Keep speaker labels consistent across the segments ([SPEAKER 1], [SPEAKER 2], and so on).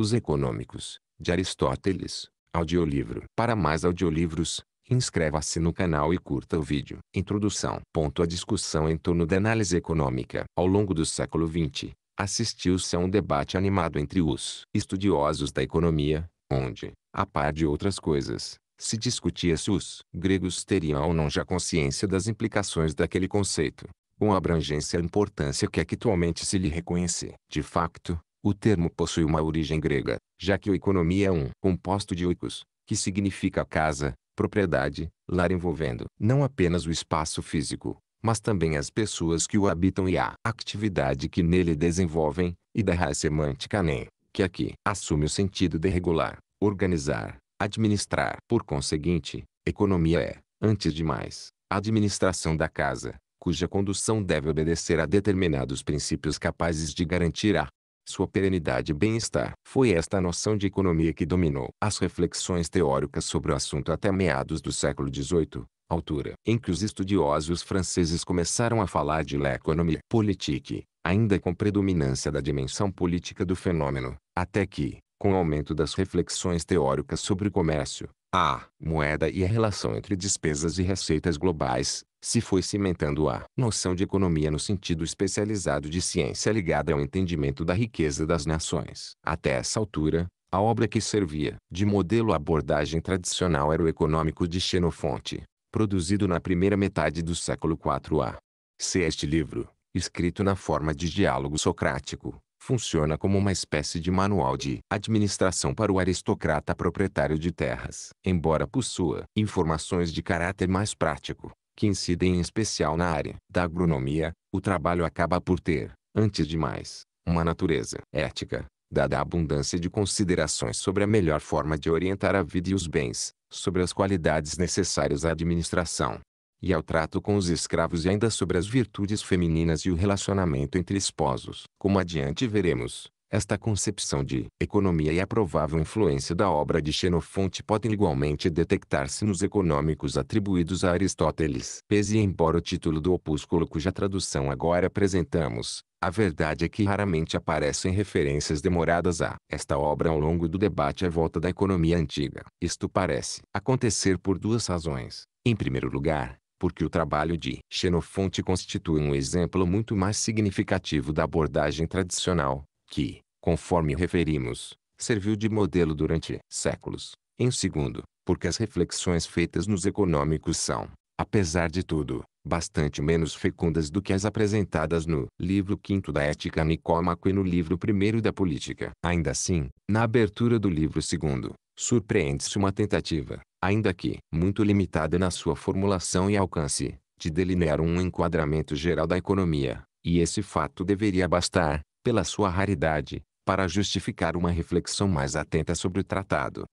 [SPEAKER 1] Os Econômicos, de Aristóteles. Audiolivro. Para mais audiolivros, inscreva-se no canal e curta o vídeo. Introdução. Ponto a discussão em torno da análise econômica. Ao longo do século XX, assistiu-se a um debate animado entre os estudiosos da economia, onde, a par de outras coisas, se discutia se os gregos teriam ou não já consciência das implicações daquele conceito, com a abrangência e importância que atualmente se lhe reconhece. De facto, o termo possui uma origem grega, já que o "economia" é um composto de oikos, que significa casa, propriedade, lar envolvendo não apenas o espaço físico, mas também as pessoas que o habitam e a atividade que nele desenvolvem, e da raiz semântica nem, que aqui assume o sentido de regular, organizar, administrar. Por conseguinte, economia é, antes de mais, a administração da casa, cuja condução deve obedecer a determinados princípios capazes de garantir a sua perenidade e bem-estar. Foi esta noção de economia que dominou as reflexões teóricas sobre o assunto até meados do século XVIII, altura em que os estudiosos franceses começaram a falar de l'économie politique, ainda com predominância da dimensão política do fenômeno, até que, com o aumento das reflexões teóricas sobre o comércio, a moeda e a relação entre despesas e receitas globais, se foi cimentando a noção de economia no sentido especializado de ciência ligada ao entendimento da riqueza das nações. Até essa altura, a obra que servia de modelo à abordagem tradicional era o Econômico de Xenofonte, produzido na primeira metade do século IV a. Se este livro, escrito na forma de diálogo socrático, funciona como uma espécie de manual de administração para o aristocrata proprietário de terras. Embora possua informações de caráter mais prático, que incidem em especial na área da agronomia, o trabalho acaba por ter, antes de mais, uma natureza ética, dada a abundância de considerações sobre a melhor forma de orientar a vida e os bens, sobre as qualidades necessárias à administração, e ao trato com os escravos e ainda sobre as virtudes femininas e o relacionamento entre esposos. Como adiante veremos, esta concepção de economia e a provável influência da obra de Xenofonte podem igualmente detectar-se nos econômicos atribuídos a Aristóteles. Pese embora o título do opúsculo cuja tradução agora apresentamos, a verdade é que raramente aparecem referências demoradas a esta obra ao longo do debate à volta da economia antiga. Isto parece acontecer por duas razões. Em primeiro lugar, porque o trabalho de Xenofonte constitui um exemplo muito mais significativo da abordagem tradicional, que, conforme referimos, serviu de modelo durante séculos. Em segundo, porque as reflexões feitas nos econômicos são, apesar de tudo, bastante menos fecundas do que as apresentadas no livro quinto da Ética Nicômaco e no livro primeiro da Política. Ainda assim, na abertura do livro segundo, surpreende-se uma tentativa, ainda que muito limitada na sua formulação e alcance, de delinear um enquadramento geral da economia, e esse fato deveria bastar, pela sua raridade, para justificar uma reflexão mais atenta sobre o tratado.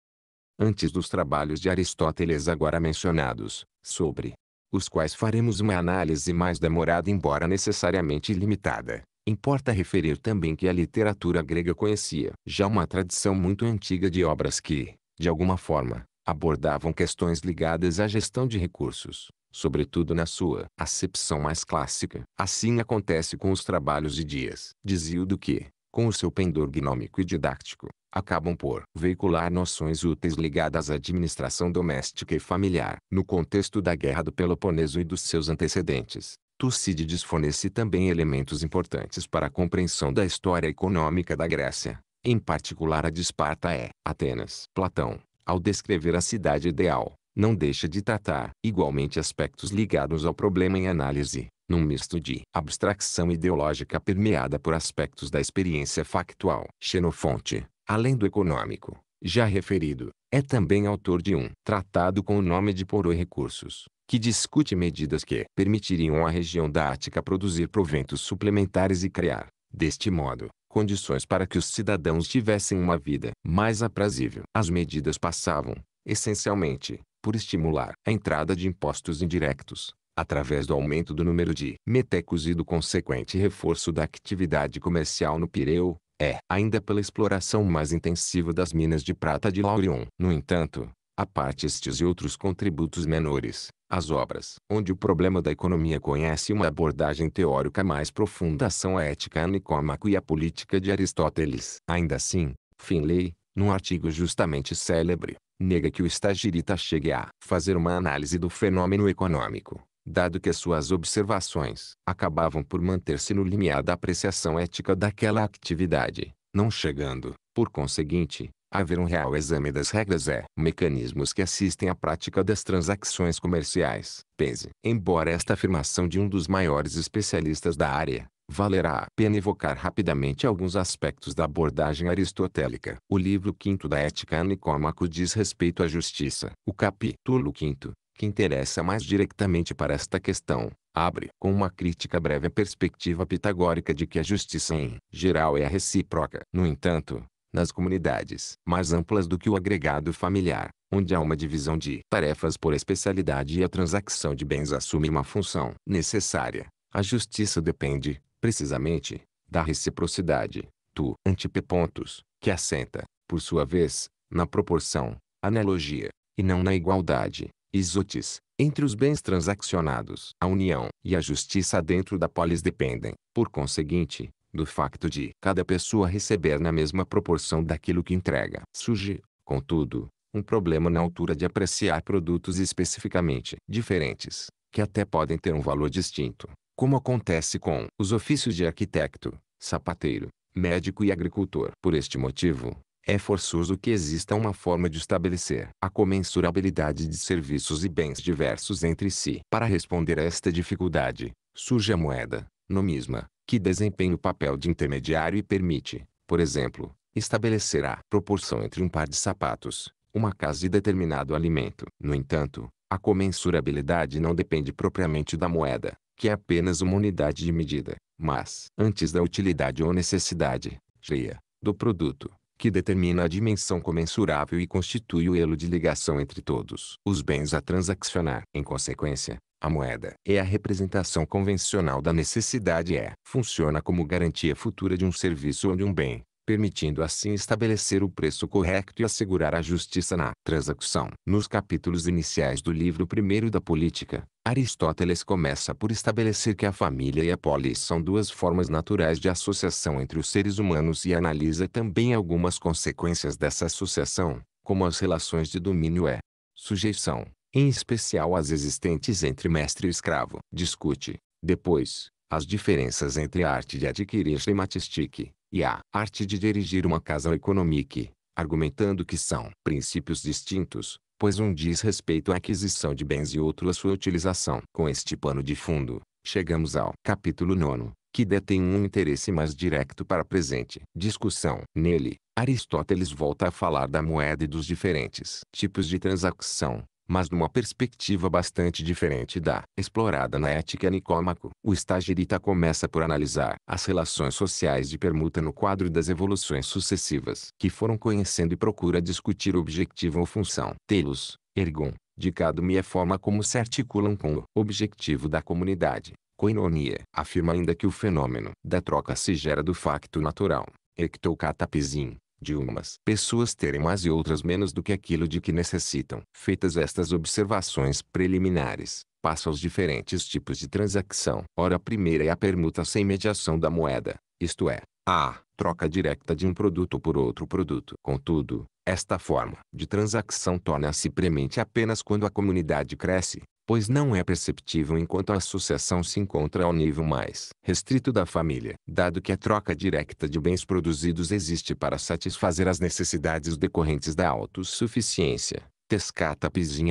[SPEAKER 1] Antes dos trabalhos de Aristóteles agora mencionados, sobre os quais faremos uma análise mais demorada embora necessariamente limitada, importa referir também que a literatura grega conhecia já uma tradição muito antiga de obras que, de alguma forma, abordavam questões ligadas à gestão de recursos, sobretudo na sua acepção mais clássica. Assim acontece com os trabalhos de Dias de do que, com o seu pendor gnômico e didático, acabam por veicular noções úteis ligadas à administração doméstica e familiar. No contexto da Guerra do Peloponeso e dos seus antecedentes, Tucídides fornece também elementos importantes para a compreensão da história econômica da Grécia, em particular a de Esparta e é, Atenas. Platão, ao descrever a cidade ideal, não deixa de tratar igualmente aspectos ligados ao problema em análise, num misto de abstração ideológica permeada por aspectos da experiência factual. Xenofonte, além do econômico, já referido, é também autor de um tratado com o nome de Porô Recursos, que discute medidas que permitiriam à região da Ática produzir proventos suplementares e criar, deste modo, condições para que os cidadãos tivessem uma vida mais aprazível. As medidas passavam, essencialmente, por estimular a entrada de impostos indiretos, através do aumento do número de metecos e do consequente reforço da atividade comercial no Pireu, é ainda pela exploração mais intensiva das minas de prata de Laurion. No entanto, a parte estes e outros contributos menores, as obras onde o problema da economia conhece uma abordagem teórica mais profunda são a ética a Nicômaco e a política de Aristóteles. Ainda assim, Finlay, num artigo justamente célebre, nega que o estagirita chegue a fazer uma análise do fenômeno econômico, dado que suas observações acabavam por manter-se no limiar da apreciação ética daquela atividade, não chegando, por conseguinte, a haver um real exame das regras e é mecanismos que assistem à prática das transações comerciais. Pense, embora esta afirmação de um dos maiores especialistas da área, valerá a pena evocar rapidamente alguns aspectos da abordagem aristotélica. O livro quinto da Ética a Nicômaco diz respeito à justiça. O capítulo quinto, que interessa mais diretamente para esta questão, abre com uma crítica breve à perspectiva pitagórica de que a justiça em geral é a recíproca. No entanto, nas comunidades mais amplas do que o agregado familiar, onde há uma divisão de tarefas por especialidade e a transação de bens assume uma função necessária, a justiça depende, precisamente, da reciprocidade, tu antipepontos, que assenta, por sua vez, na proporção, analogia, e não na igualdade, isotis, entre os bens transacionados. A união e a justiça dentro da polis dependem, por conseguinte, do facto de cada pessoa receber na mesma proporção daquilo que entrega. Surge, contudo, um problema na altura de apreciar produtos especificamente diferentes, que até podem ter um valor distinto, como acontece com os ofícios de arquiteto, sapateiro, médico e agricultor. Por este motivo, é forçoso que exista uma forma de estabelecer a comensurabilidade de serviços e bens diversos entre si. Para responder a esta dificuldade, surge a moeda, nomisma, que desempenha o papel de intermediário e permite, por exemplo, estabelecer a proporção entre um par de sapatos, uma casa e determinado alimento. No entanto, a comensurabilidade não depende propriamente da moeda, que é apenas uma unidade de medida, mas antes da utilidade ou necessidade, cheia, do produto, que determina a dimensão comensurável e constitui o elo de ligação entre todos os bens a transacionar. Em consequência, a moeda é a representação convencional da necessidade e é. funciona como garantia futura de um serviço ou de um bem, permitindo assim estabelecer o preço correto e assegurar a justiça na transação. Nos capítulos iniciais do livro primeiro da Política, Aristóteles começa por estabelecer que a família e a polis são duas formas naturais de associação entre os seres humanos e analisa também algumas consequências dessa associação, como as relações de domínio e sujeição, em especial as existentes entre mestre e escravo. Discute, depois, as diferenças entre a arte de adquirir chematistique, e a arte de dirigir uma casa econômica, argumentando que são princípios distintos, pois um diz respeito à aquisição de bens e outro à sua utilização. Com este pano de fundo, chegamos ao capítulo 9, que detém um interesse mais direto para a presente discussão. Nele, Aristóteles volta a falar da moeda e dos diferentes tipos de transação, mas numa perspectiva bastante diferente da explorada na Ética Nicômaco. O estagirita tá começa por analisar as relações sociais de permuta no quadro das evoluções sucessivas que foram conhecendo e procura discutir o objetivo ou função. Telos, ergon, dicado-me e a forma como se articulam com o objetivo da comunidade. Coinonia afirma ainda que o fenômeno da troca se gera do facto natural. Ectocatapizim de umas pessoas terem mais e outras menos do que aquilo de que necessitam. Feitas estas observações preliminares, passo aos diferentes tipos de transação. Ora, a primeira é a permuta sem mediação da moeda, isto é, a troca direta de um produto por outro produto. Contudo, esta forma de transação torna-se premente apenas quando a comunidade cresce, pois não é perceptível enquanto a associação se encontra ao nível mais restrito da família. Dado que a troca direta de bens produzidos existe para satisfazer as necessidades decorrentes da autossuficiência, Tescata pis em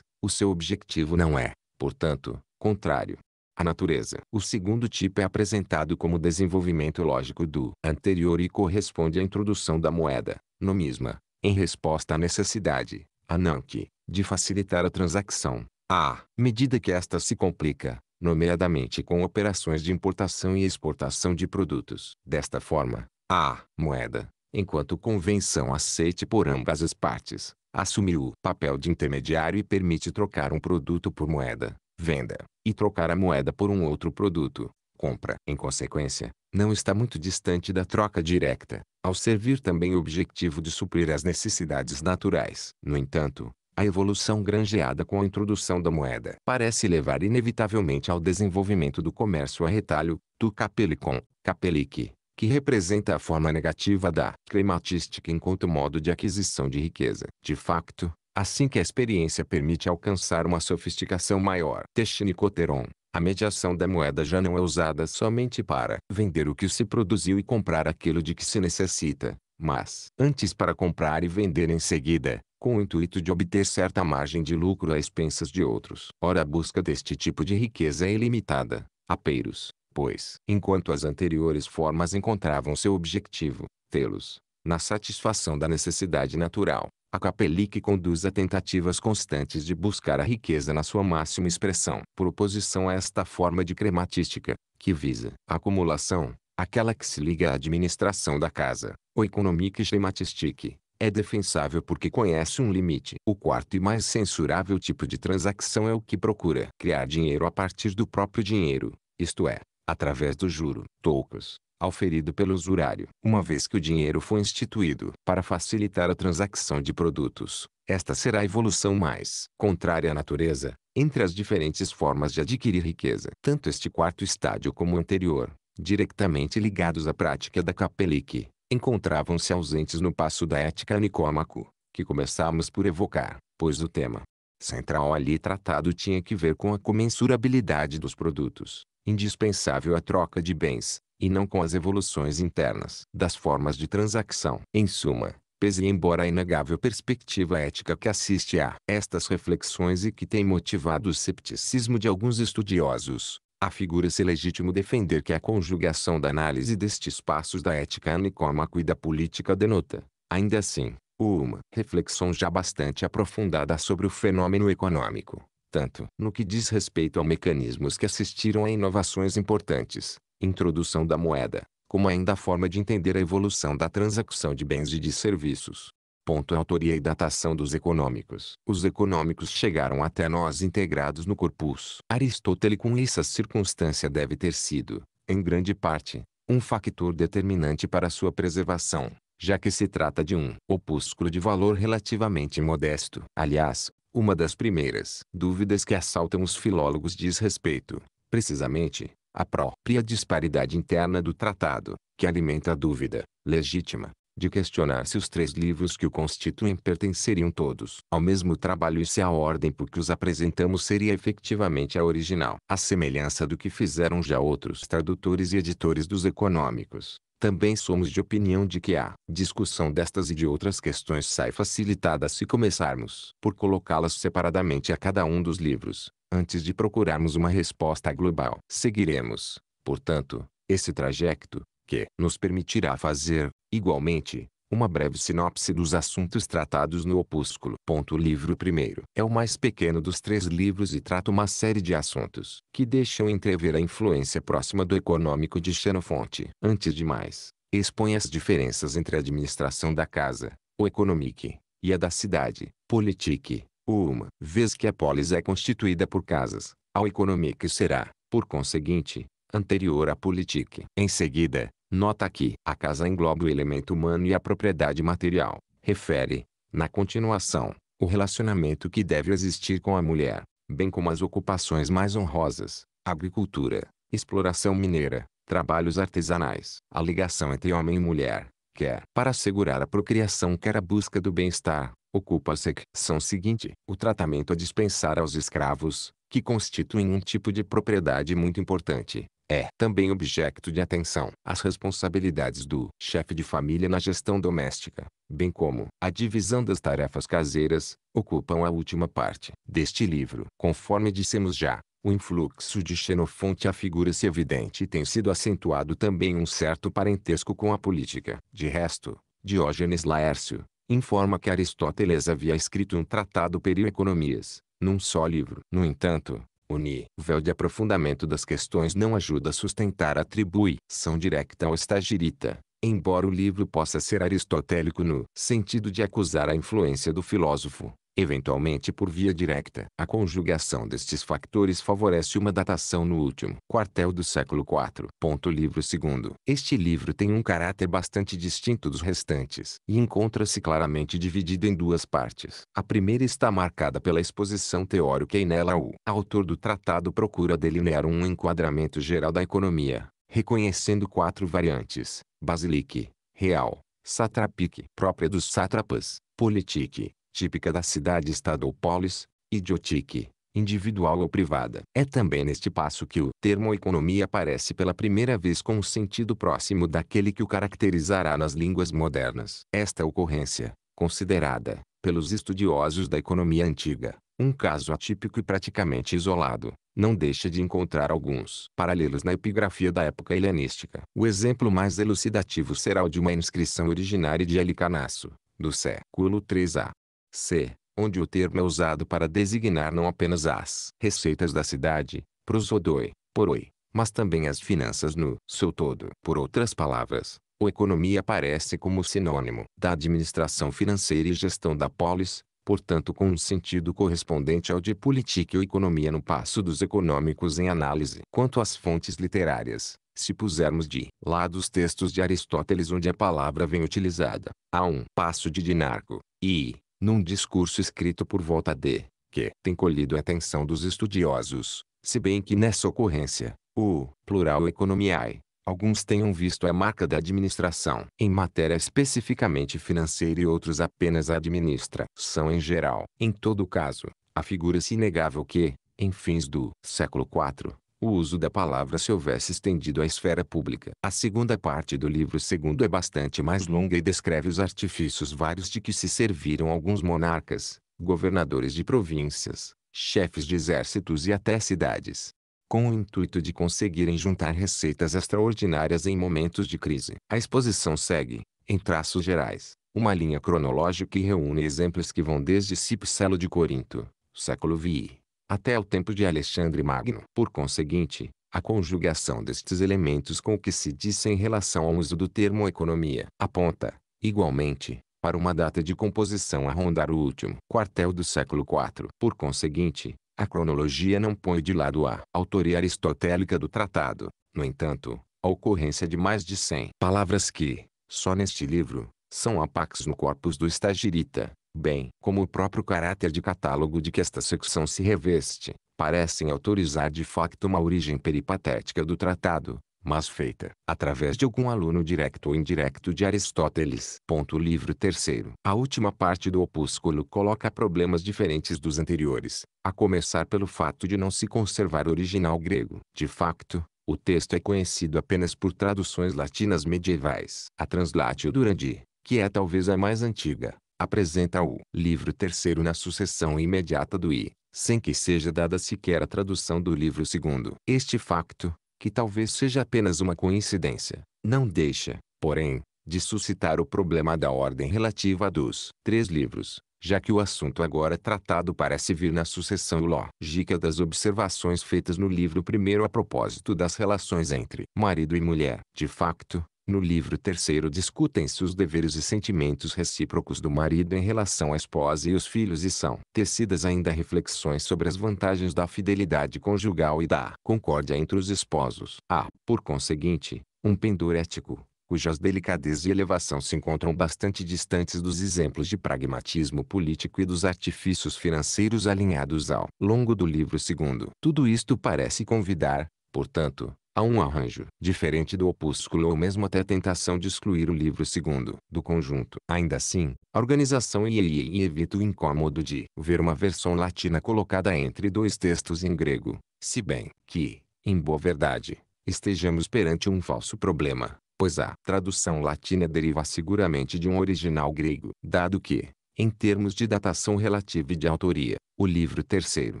[SPEAKER 1] o seu objetivo não é, portanto, contrário à natureza. O segundo tipo é apresentado como desenvolvimento lógico do anterior e corresponde à introdução da moeda, nomisma, em resposta à necessidade, a não que, de facilitar a transação, à medida que esta se complica, nomeadamente com operações de importação e exportação de produtos. Desta forma, a moeda, enquanto convenção aceite por ambas as partes, assume o papel de intermediário e permite trocar um produto por moeda, venda, e trocar a moeda por um outro produto, compra. Em consequência, não está muito distante da troca direta, ao servir também o objetivo de suprir as necessidades naturais. No entanto, a evolução granjeada com a introdução da moeda parece levar inevitavelmente ao desenvolvimento do comércio a retalho, do capelicon, capelique, que representa a forma negativa da crematística enquanto modo de aquisição de riqueza. De facto, assim que a experiência permite alcançar uma sofisticação maior. Technicoteron a mediação da moeda já não é usada somente para vender o que se produziu e comprar aquilo de que se necessita, mas antes para comprar e vender em seguida, com o intuito de obter certa margem de lucro a expensas de outros. Ora a busca deste tipo de riqueza é ilimitada, apeiros, pois, enquanto as anteriores formas encontravam seu objetivo, tê-los, na satisfação da necessidade natural, a capelique conduz a tentativas constantes de buscar a riqueza na sua máxima expressão. Por oposição a esta forma de crematística, que visa a acumulação, aquela que se liga à administração da casa, o economic schematistique, é defensável porque conhece um limite. O quarto e mais censurável tipo de transação é o que procura criar dinheiro a partir do próprio dinheiro, isto é, através do juro, tocos, auferido pelo usurário. Uma vez que o dinheiro foi instituído para facilitar a transação de produtos, esta será a evolução mais contrária à natureza, entre as diferentes formas de adquirir riqueza. Tanto este quarto estádio como o anterior diretamente ligados à prática da capelique, encontravam-se ausentes no passo da ética Nicômaco, que começamos por evocar, pois o tema central ali tratado tinha que ver com a comensurabilidade dos produtos, indispensável à troca de bens, e não com as evoluções internas das formas de transação. Em suma, pese embora a inegável perspectiva ética que assiste a estas reflexões e que tem motivado o cepticismo de alguns estudiosos, Afigura-se legítimo defender que a conjugação da análise destes passos da ética anicômaco e da política denota, ainda assim, uma reflexão já bastante aprofundada sobre o fenômeno econômico, tanto no que diz respeito a mecanismos que assistiram a inovações importantes, introdução da moeda, como ainda a forma de entender a evolução da transação de bens e de serviços, Ponto autoria e datação dos econômicos. Os econômicos chegaram até nós integrados no corpus. Aristóteles com essa circunstância deve ter sido, em grande parte, um fator determinante para sua preservação, já que se trata de um opúsculo de valor relativamente modesto. Aliás, uma das primeiras dúvidas que assaltam os filólogos diz respeito, precisamente, à própria disparidade interna do tratado, que alimenta a dúvida, legítima, de questionar se os três livros que o constituem pertenceriam todos ao mesmo trabalho e se a ordem por que os apresentamos seria efetivamente a original. A semelhança do que fizeram já outros tradutores e editores dos econômicos, também somos de opinião de que a discussão destas e de outras questões sai facilitada se começarmos por colocá-las separadamente a cada um dos livros, antes de procurarmos uma resposta global. Seguiremos, portanto, esse trajeto, que nos permitirá fazer, Igualmente, uma breve sinopse dos assuntos tratados no opúsculo. Ponto livro primeiro. É o mais pequeno dos três livros e trata uma série de assuntos que deixam entrever a influência próxima do econômico de Xenofonte. Antes de mais, expõe as diferenças entre a administração da casa, o economique, e a da cidade, politique, o uma. Vez que a polis é constituída por casas, o economique será, por conseguinte, anterior à politique. Em seguida, Nota que a casa engloba o elemento humano e a propriedade material. Refere, na continuação, o relacionamento que deve existir com a mulher, bem como as ocupações mais honrosas, agricultura, exploração mineira, trabalhos artesanais. A ligação entre homem e mulher, quer para assegurar a procriação quer a busca do bem-estar, ocupa-se são seguinte. O tratamento a dispensar aos escravos, que constituem um tipo de propriedade muito importante, é também objeto de atenção as responsabilidades do chefe de família na gestão doméstica, bem como a divisão das tarefas caseiras, ocupam a última parte deste livro. Conforme dissemos já, o influxo de Xenofonte à é figura-se evidente e tem sido acentuado também um certo parentesco com a política. De resto, Diógenes Laércio informa que Aristóteles havia escrito um tratado economias, num só livro. No entanto, Uni. O véu de aprofundamento das questões não ajuda a sustentar a atribuição direta ao estagirita, embora o livro possa ser aristotélico no sentido de acusar a influência do filósofo eventualmente por via direta. A conjugação destes fatores favorece uma datação no último quartel do século IV. Ponto livro segundo. Este livro tem um caráter bastante distinto dos restantes e encontra-se claramente dividido em duas partes. A primeira está marcada pela exposição teórica e nela o autor do tratado procura delinear um enquadramento geral da economia, reconhecendo quatro variantes: basilique, real, satrapique, própria dos sátrapas, politique, típica da cidade-estado ou polis, idiotique, individual ou privada. É também neste passo que o termo economia aparece pela primeira vez com um sentido próximo daquele que o caracterizará nas línguas modernas. Esta ocorrência, considerada, pelos estudiosos da economia antiga, um caso atípico e praticamente isolado, não deixa de encontrar alguns paralelos na epigrafia da época helenística. O exemplo mais elucidativo será o de uma inscrição originária de Helicanácio, do século 3a, c. Onde o termo é usado para designar não apenas as receitas da cidade, prosodoi, poroi, mas também as finanças no seu todo. Por outras palavras, o economia aparece como sinônimo da administração financeira e gestão da polis, portanto com um sentido correspondente ao de política ou economia no passo dos econômicos em análise. Quanto às fontes literárias, se pusermos de lado os textos de Aristóteles onde a palavra vem utilizada, há um passo de Dinarco, e, num discurso escrito por volta de, que tem colhido a atenção dos estudiosos, se bem que nessa ocorrência, o plural economiae, alguns tenham visto a marca da administração em matéria especificamente financeira e outros apenas a administração em geral. Em todo caso, a figura-se inegável que, em fins do século IV, o uso da palavra se houvesse estendido à esfera pública. A segunda parte do livro segundo é bastante mais longa e descreve os artifícios vários de que se serviram alguns monarcas, governadores de províncias, chefes de exércitos e até cidades com o intuito de conseguirem juntar receitas extraordinárias em momentos de crise. A exposição segue, em traços gerais, uma linha cronológica que reúne exemplos que vão desde Cipselo de Corinto, século VI, até o tempo de Alexandre Magno. Por conseguinte, a conjugação destes elementos com o que se disse em relação ao uso do termo economia aponta, igualmente, para uma data de composição a rondar o último quartel do século IV. Por conseguinte, a cronologia não põe de lado a autoria aristotélica do tratado, no entanto, a ocorrência de mais de 100 palavras que, só neste livro, são apax no corpus do Estagirita, bem como o próprio caráter de catálogo de que esta secção se reveste, parecem autorizar de facto uma origem peripatética do tratado, mas feita através de algum aluno direto ou indireto de Aristóteles. Ponto livro terceiro. A última parte do opúsculo coloca problemas diferentes dos anteriores, a começar pelo fato de não se conservar original grego. De facto, o texto é conhecido apenas por traduções latinas medievais. A translatio Durandi, que é talvez a mais antiga, apresenta o livro terceiro na sucessão imediata do I, sem que seja dada sequer a tradução do livro segundo. Este facto, que talvez seja apenas uma coincidência, não deixa, porém, de suscitar o problema da ordem relativa dos três livros, já que o assunto agora é tratado parece vir na sucessão lógica das observações feitas no livro primeiro a propósito das relações entre marido e mulher. De facto, no livro terceiro discutem-se os deveres e sentimentos recíprocos do marido em relação à esposa e os filhos e são tecidas ainda reflexões sobre as vantagens da fidelidade conjugal e da concórdia entre os esposos. Há, por conseguinte, um pendor ético, cujas delicadeza e elevação se encontram bastante distantes dos exemplos de pragmatismo político e dos artifícios financeiros alinhados ao longo do livro segundo. Tudo isto parece convidar, portanto, a um arranjo diferente do opúsculo ou mesmo até a tentação de excluir o livro segundo do conjunto. Ainda assim, a organização IEI evita o incômodo de ver uma versão latina colocada entre dois textos em grego, se bem que, em boa verdade, estejamos perante um falso problema, pois a tradução latina deriva seguramente de um original grego, dado que, em termos de datação relativa e de autoria. O livro terceiro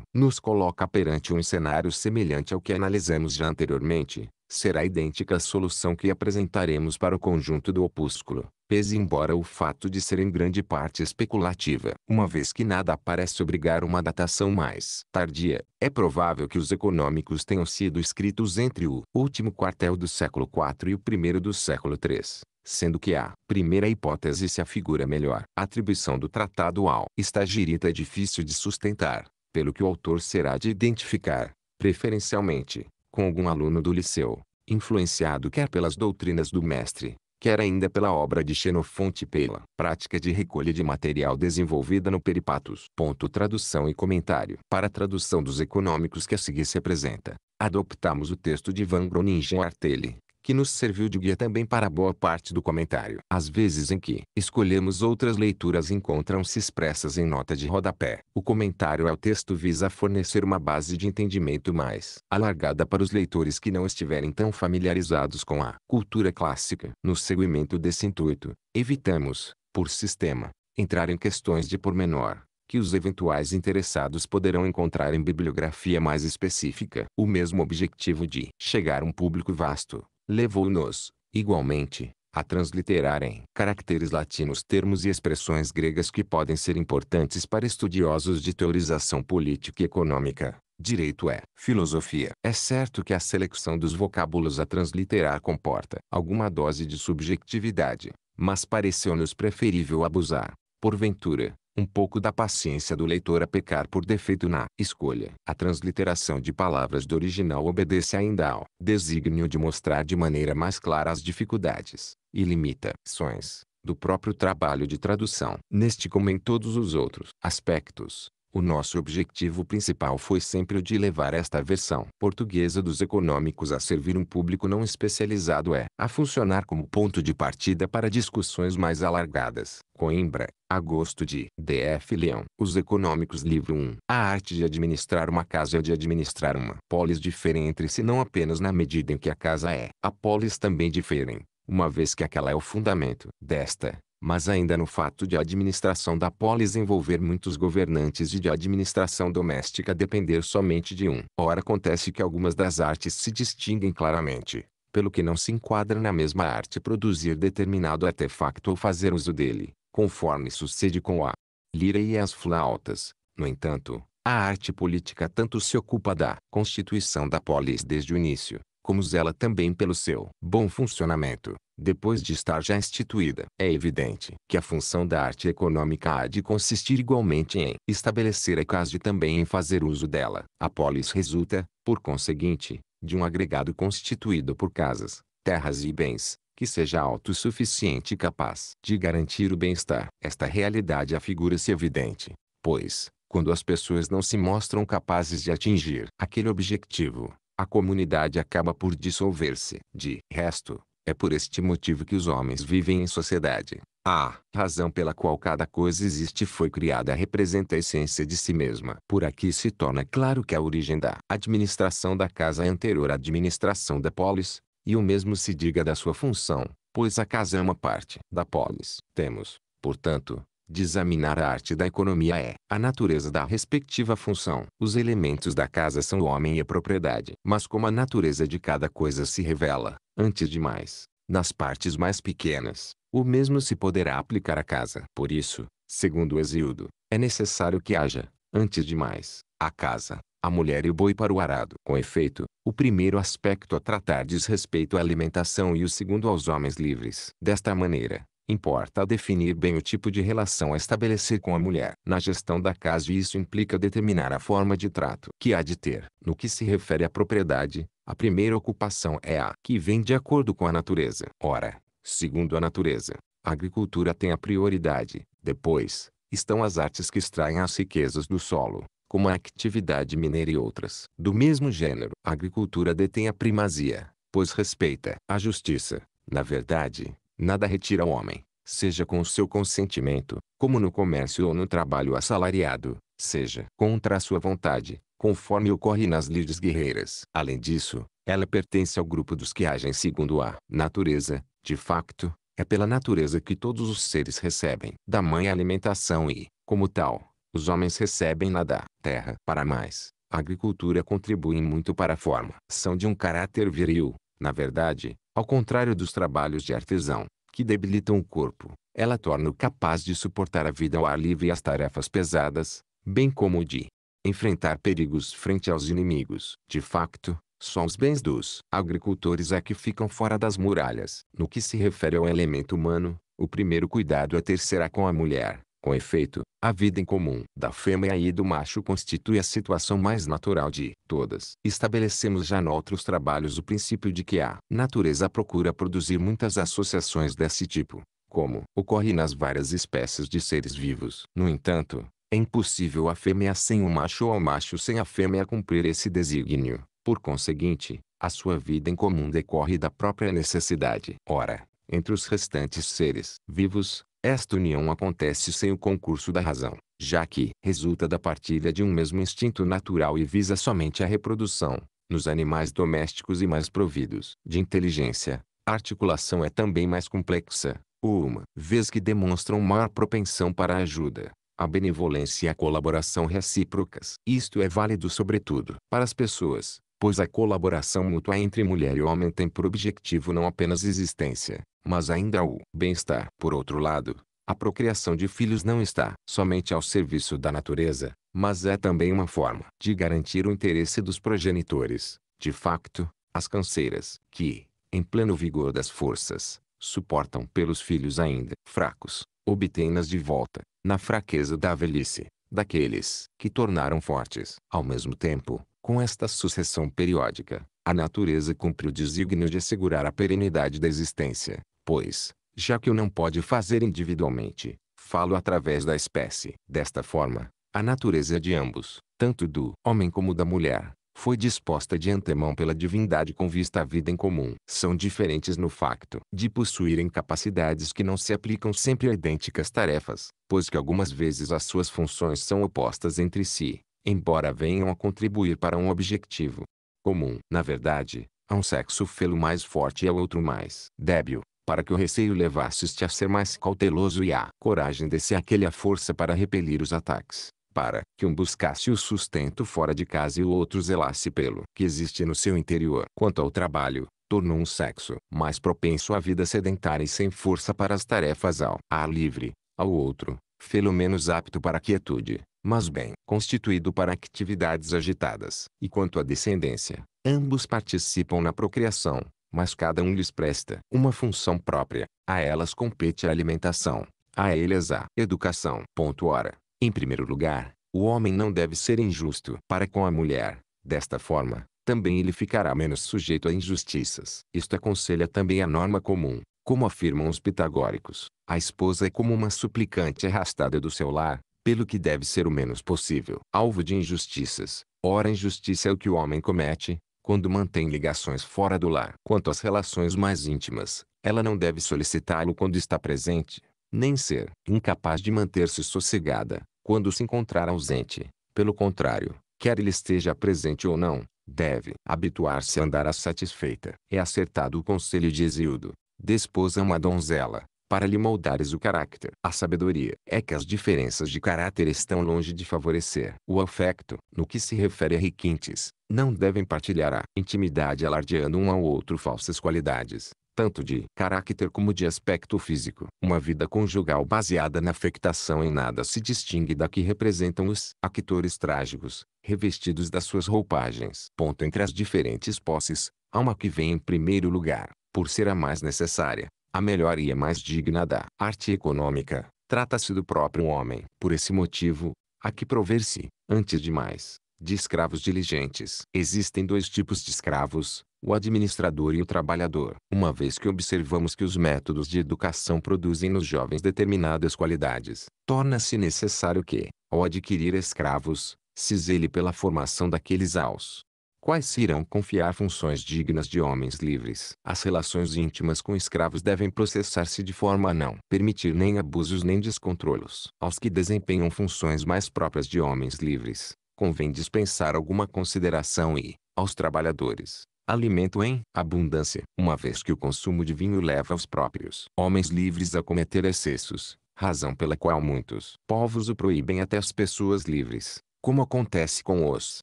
[SPEAKER 1] nos coloca perante um cenário semelhante ao que analisamos já anteriormente. Será idêntica a solução que apresentaremos para o conjunto do opúsculo, pese embora o fato de ser em grande parte especulativa. Uma vez que nada parece obrigar uma datação mais tardia, é provável que os econômicos tenham sido escritos entre o último quartel do século IV e o primeiro do século III sendo que a primeira hipótese se afigura melhor. A atribuição do tratado ao estagirita é difícil de sustentar, pelo que o autor será de identificar, preferencialmente, com algum aluno do liceu, influenciado quer pelas doutrinas do mestre, quer ainda pela obra de Xenofonte pela prática de recolha de material desenvolvida no Peripatos. Ponto tradução e comentário. Para a tradução dos econômicos que a seguir se apresenta, adoptamos o texto de Van Groningen Artele que nos serviu de guia também para boa parte do comentário. As vezes em que escolhemos outras leituras encontram-se expressas em nota de rodapé. O comentário ao texto visa fornecer uma base de entendimento mais alargada para os leitores que não estiverem tão familiarizados com a cultura clássica. No seguimento desse intuito, evitamos, por sistema, entrar em questões de pormenor que os eventuais interessados poderão encontrar em bibliografia mais específica. O mesmo objetivo de chegar a um público vasto levou-nos, igualmente, a transliterar em caracteres latinos termos e expressões gregas que podem ser importantes para estudiosos de teorização política e econômica. Direito é filosofia. É certo que a seleção dos vocábulos a transliterar comporta alguma dose de subjetividade, mas pareceu-nos preferível abusar, porventura, um pouco da paciência do leitor a pecar por defeito na escolha. A transliteração de palavras do original obedece ainda ao desígnio de mostrar de maneira mais clara as dificuldades e limitações do próprio trabalho de tradução. Neste como em todos os outros aspectos, o nosso objetivo principal foi sempre o de levar esta versão portuguesa dos econômicos a servir um público não especializado é a funcionar como ponto de partida para discussões mais alargadas. Coimbra, agosto de D.F. Leão. Os Econômicos Livro 1. A arte de administrar uma casa é de administrar uma polis diferente entre si não apenas na medida em que a casa é. A polis também diferem, uma vez que aquela é o fundamento desta mas ainda no fato de a administração da polis envolver muitos governantes e de a administração doméstica depender somente de um. Ora acontece que algumas das artes se distinguem claramente, pelo que não se enquadra na mesma arte produzir determinado artefacto ou fazer uso dele, conforme sucede com a lira e as flautas. No entanto, a arte política tanto se ocupa da constituição da polis desde o início, como zela também pelo seu bom funcionamento, depois de estar já instituída. É evidente que a função da arte econômica há de consistir igualmente em estabelecer a casa e também em fazer uso dela. A polis resulta, por conseguinte, de um agregado constituído por casas, terras e bens, que seja autossuficiente e capaz de garantir o bem-estar. Esta realidade afigura-se evidente, pois, quando as pessoas não se mostram capazes de atingir aquele objetivo, a comunidade acaba por dissolver-se. De resto, é por este motivo que os homens vivem em sociedade. A razão pela qual cada coisa existe foi criada representa a essência de si mesma. Por aqui se torna claro que a origem da administração da casa é anterior à administração da polis, e o mesmo se diga da sua função, pois a casa é uma parte da polis. Temos, portanto, de examinar a arte da economia é a natureza da respectiva função. Os elementos da casa são o homem e a propriedade. Mas como a natureza de cada coisa se revela, antes de mais, nas partes mais pequenas, o mesmo se poderá aplicar à casa. Por isso, segundo Exildo, é necessário que haja, antes de mais, a casa, a mulher e o boi para o arado. Com efeito, o primeiro aspecto a tratar diz respeito à alimentação e o segundo aos homens livres. Desta maneira, Importa definir bem o tipo de relação a estabelecer com a mulher. Na gestão da casa e isso implica determinar a forma de trato que há de ter. No que se refere à propriedade, a primeira ocupação é a que vem de acordo com a natureza. Ora, segundo a natureza, a agricultura tem a prioridade. Depois, estão as artes que extraem as riquezas do solo, como a atividade mineira e outras. Do mesmo gênero, a agricultura detém a primazia, pois respeita a justiça. Na verdade, Nada retira ao homem, seja com o seu consentimento, como no comércio ou no trabalho assalariado, seja contra a sua vontade, conforme ocorre nas lides guerreiras. Além disso, ela pertence ao grupo dos que agem segundo a natureza, de facto, é pela natureza que todos os seres recebem da mãe a alimentação e, como tal, os homens recebem na da terra. Para mais, a agricultura contribui muito para a forma. São de um caráter viril. Na verdade, ao contrário dos trabalhos de artesão, que debilitam o corpo, ela torna-o capaz de suportar a vida ao ar livre e as tarefas pesadas, bem como de enfrentar perigos frente aos inimigos. De facto, só os bens dos agricultores é que ficam fora das muralhas. No que se refere ao elemento humano, o primeiro cuidado é ter será com a mulher, com efeito, a vida em comum da fêmea e do macho constitui a situação mais natural de todas. Estabelecemos já noutros trabalhos o princípio de que a natureza procura produzir muitas associações desse tipo, como ocorre nas várias espécies de seres vivos. No entanto, é impossível a fêmea sem o macho ou o macho sem a fêmea cumprir esse desígnio. Por conseguinte, a sua vida em comum decorre da própria necessidade. Ora, entre os restantes seres vivos, esta união acontece sem o concurso da razão, já que resulta da partilha de um mesmo instinto natural e visa somente a reprodução. Nos animais domésticos e mais providos de inteligência, a articulação é também mais complexa, uma vez que demonstram maior propensão para a ajuda, a benevolência e a colaboração recíprocas. Isto é válido sobretudo para as pessoas, pois a colaboração mútua entre mulher e homem tem por objetivo não apenas existência, mas ainda o bem-estar. Por outro lado, a procriação de filhos não está somente ao serviço da natureza, mas é também uma forma de garantir o interesse dos progenitores. De facto, as canseiras, que, em pleno vigor das forças, suportam pelos filhos ainda fracos, obtêm-nas de volta, na fraqueza da velhice, daqueles que tornaram fortes. Ao mesmo tempo, com esta sucessão periódica, a natureza cumpre o desígnio de assegurar a perenidade da existência pois, já que o não pode fazer individualmente, falo através da espécie. Desta forma, a natureza de ambos, tanto do homem como da mulher, foi disposta de antemão pela divindade com vista à vida em comum. São diferentes no facto de possuírem capacidades que não se aplicam sempre a idênticas tarefas, pois que algumas vezes as suas funções são opostas entre si, embora venham a contribuir para um objetivo comum. Na verdade, a um sexo fê-lo mais forte e ao outro mais débil para que o receio levasse-te a ser mais cauteloso e a coragem desse aquele a força para repelir os ataques, para que um buscasse o sustento fora de casa e o outro zelasse pelo que existe no seu interior. Quanto ao trabalho, tornou um sexo mais propenso à vida sedentária e sem força para as tarefas ao ar livre, ao outro, fê-lo menos apto para a quietude, mas bem constituído para atividades agitadas. E quanto à descendência, ambos participam na procriação, mas cada um lhes presta uma função própria. A elas compete a alimentação, a eles a educação. Ponto ora, em primeiro lugar, o homem não deve ser injusto para com a mulher. Desta forma, também ele ficará menos sujeito a injustiças. Isto aconselha também a norma comum, como afirmam os pitagóricos. A esposa é como uma suplicante arrastada do seu lar, pelo que deve ser o menos possível alvo de injustiças. Ora, injustiça é o que o homem comete, quando mantém ligações fora do lar. Quanto às relações mais íntimas, ela não deve solicitá-lo quando está presente, nem ser incapaz de manter-se sossegada quando se encontrar ausente. Pelo contrário, quer ele esteja presente ou não, deve habituar-se a andar satisfeita. É acertado o conselho de Exildo, desposa uma donzela, para lhe moldares o caráter. A sabedoria é que as diferenças de caráter estão longe de favorecer. O afeto, no que se refere a requintes, não devem partilhar a intimidade alardeando um ao outro falsas qualidades, tanto de caráter como de aspecto físico. Uma vida conjugal baseada na afectação em nada se distingue da que representam os actores trágicos, revestidos das suas roupagens. Ponto entre as diferentes posses, há uma que vem em primeiro lugar, por ser a mais necessária, a melhor e a mais digna da arte econômica, trata-se do próprio homem. Por esse motivo, há que prover-se, antes de mais, de escravos diligentes. Existem dois tipos de escravos, o administrador e o trabalhador. Uma vez que observamos que os métodos de educação produzem nos jovens determinadas qualidades, torna-se necessário que, ao adquirir escravos, se zele pela formação daqueles aos Quais se irão confiar funções dignas de homens livres? As relações íntimas com escravos devem processar-se de forma a não permitir nem abusos nem descontrolos. Aos que desempenham funções mais próprias de homens livres, convém dispensar alguma consideração e, aos trabalhadores, alimento em abundância, uma vez que o consumo de vinho leva os próprios homens livres a cometer excessos, razão pela qual muitos povos o proíbem até as pessoas livres como acontece com os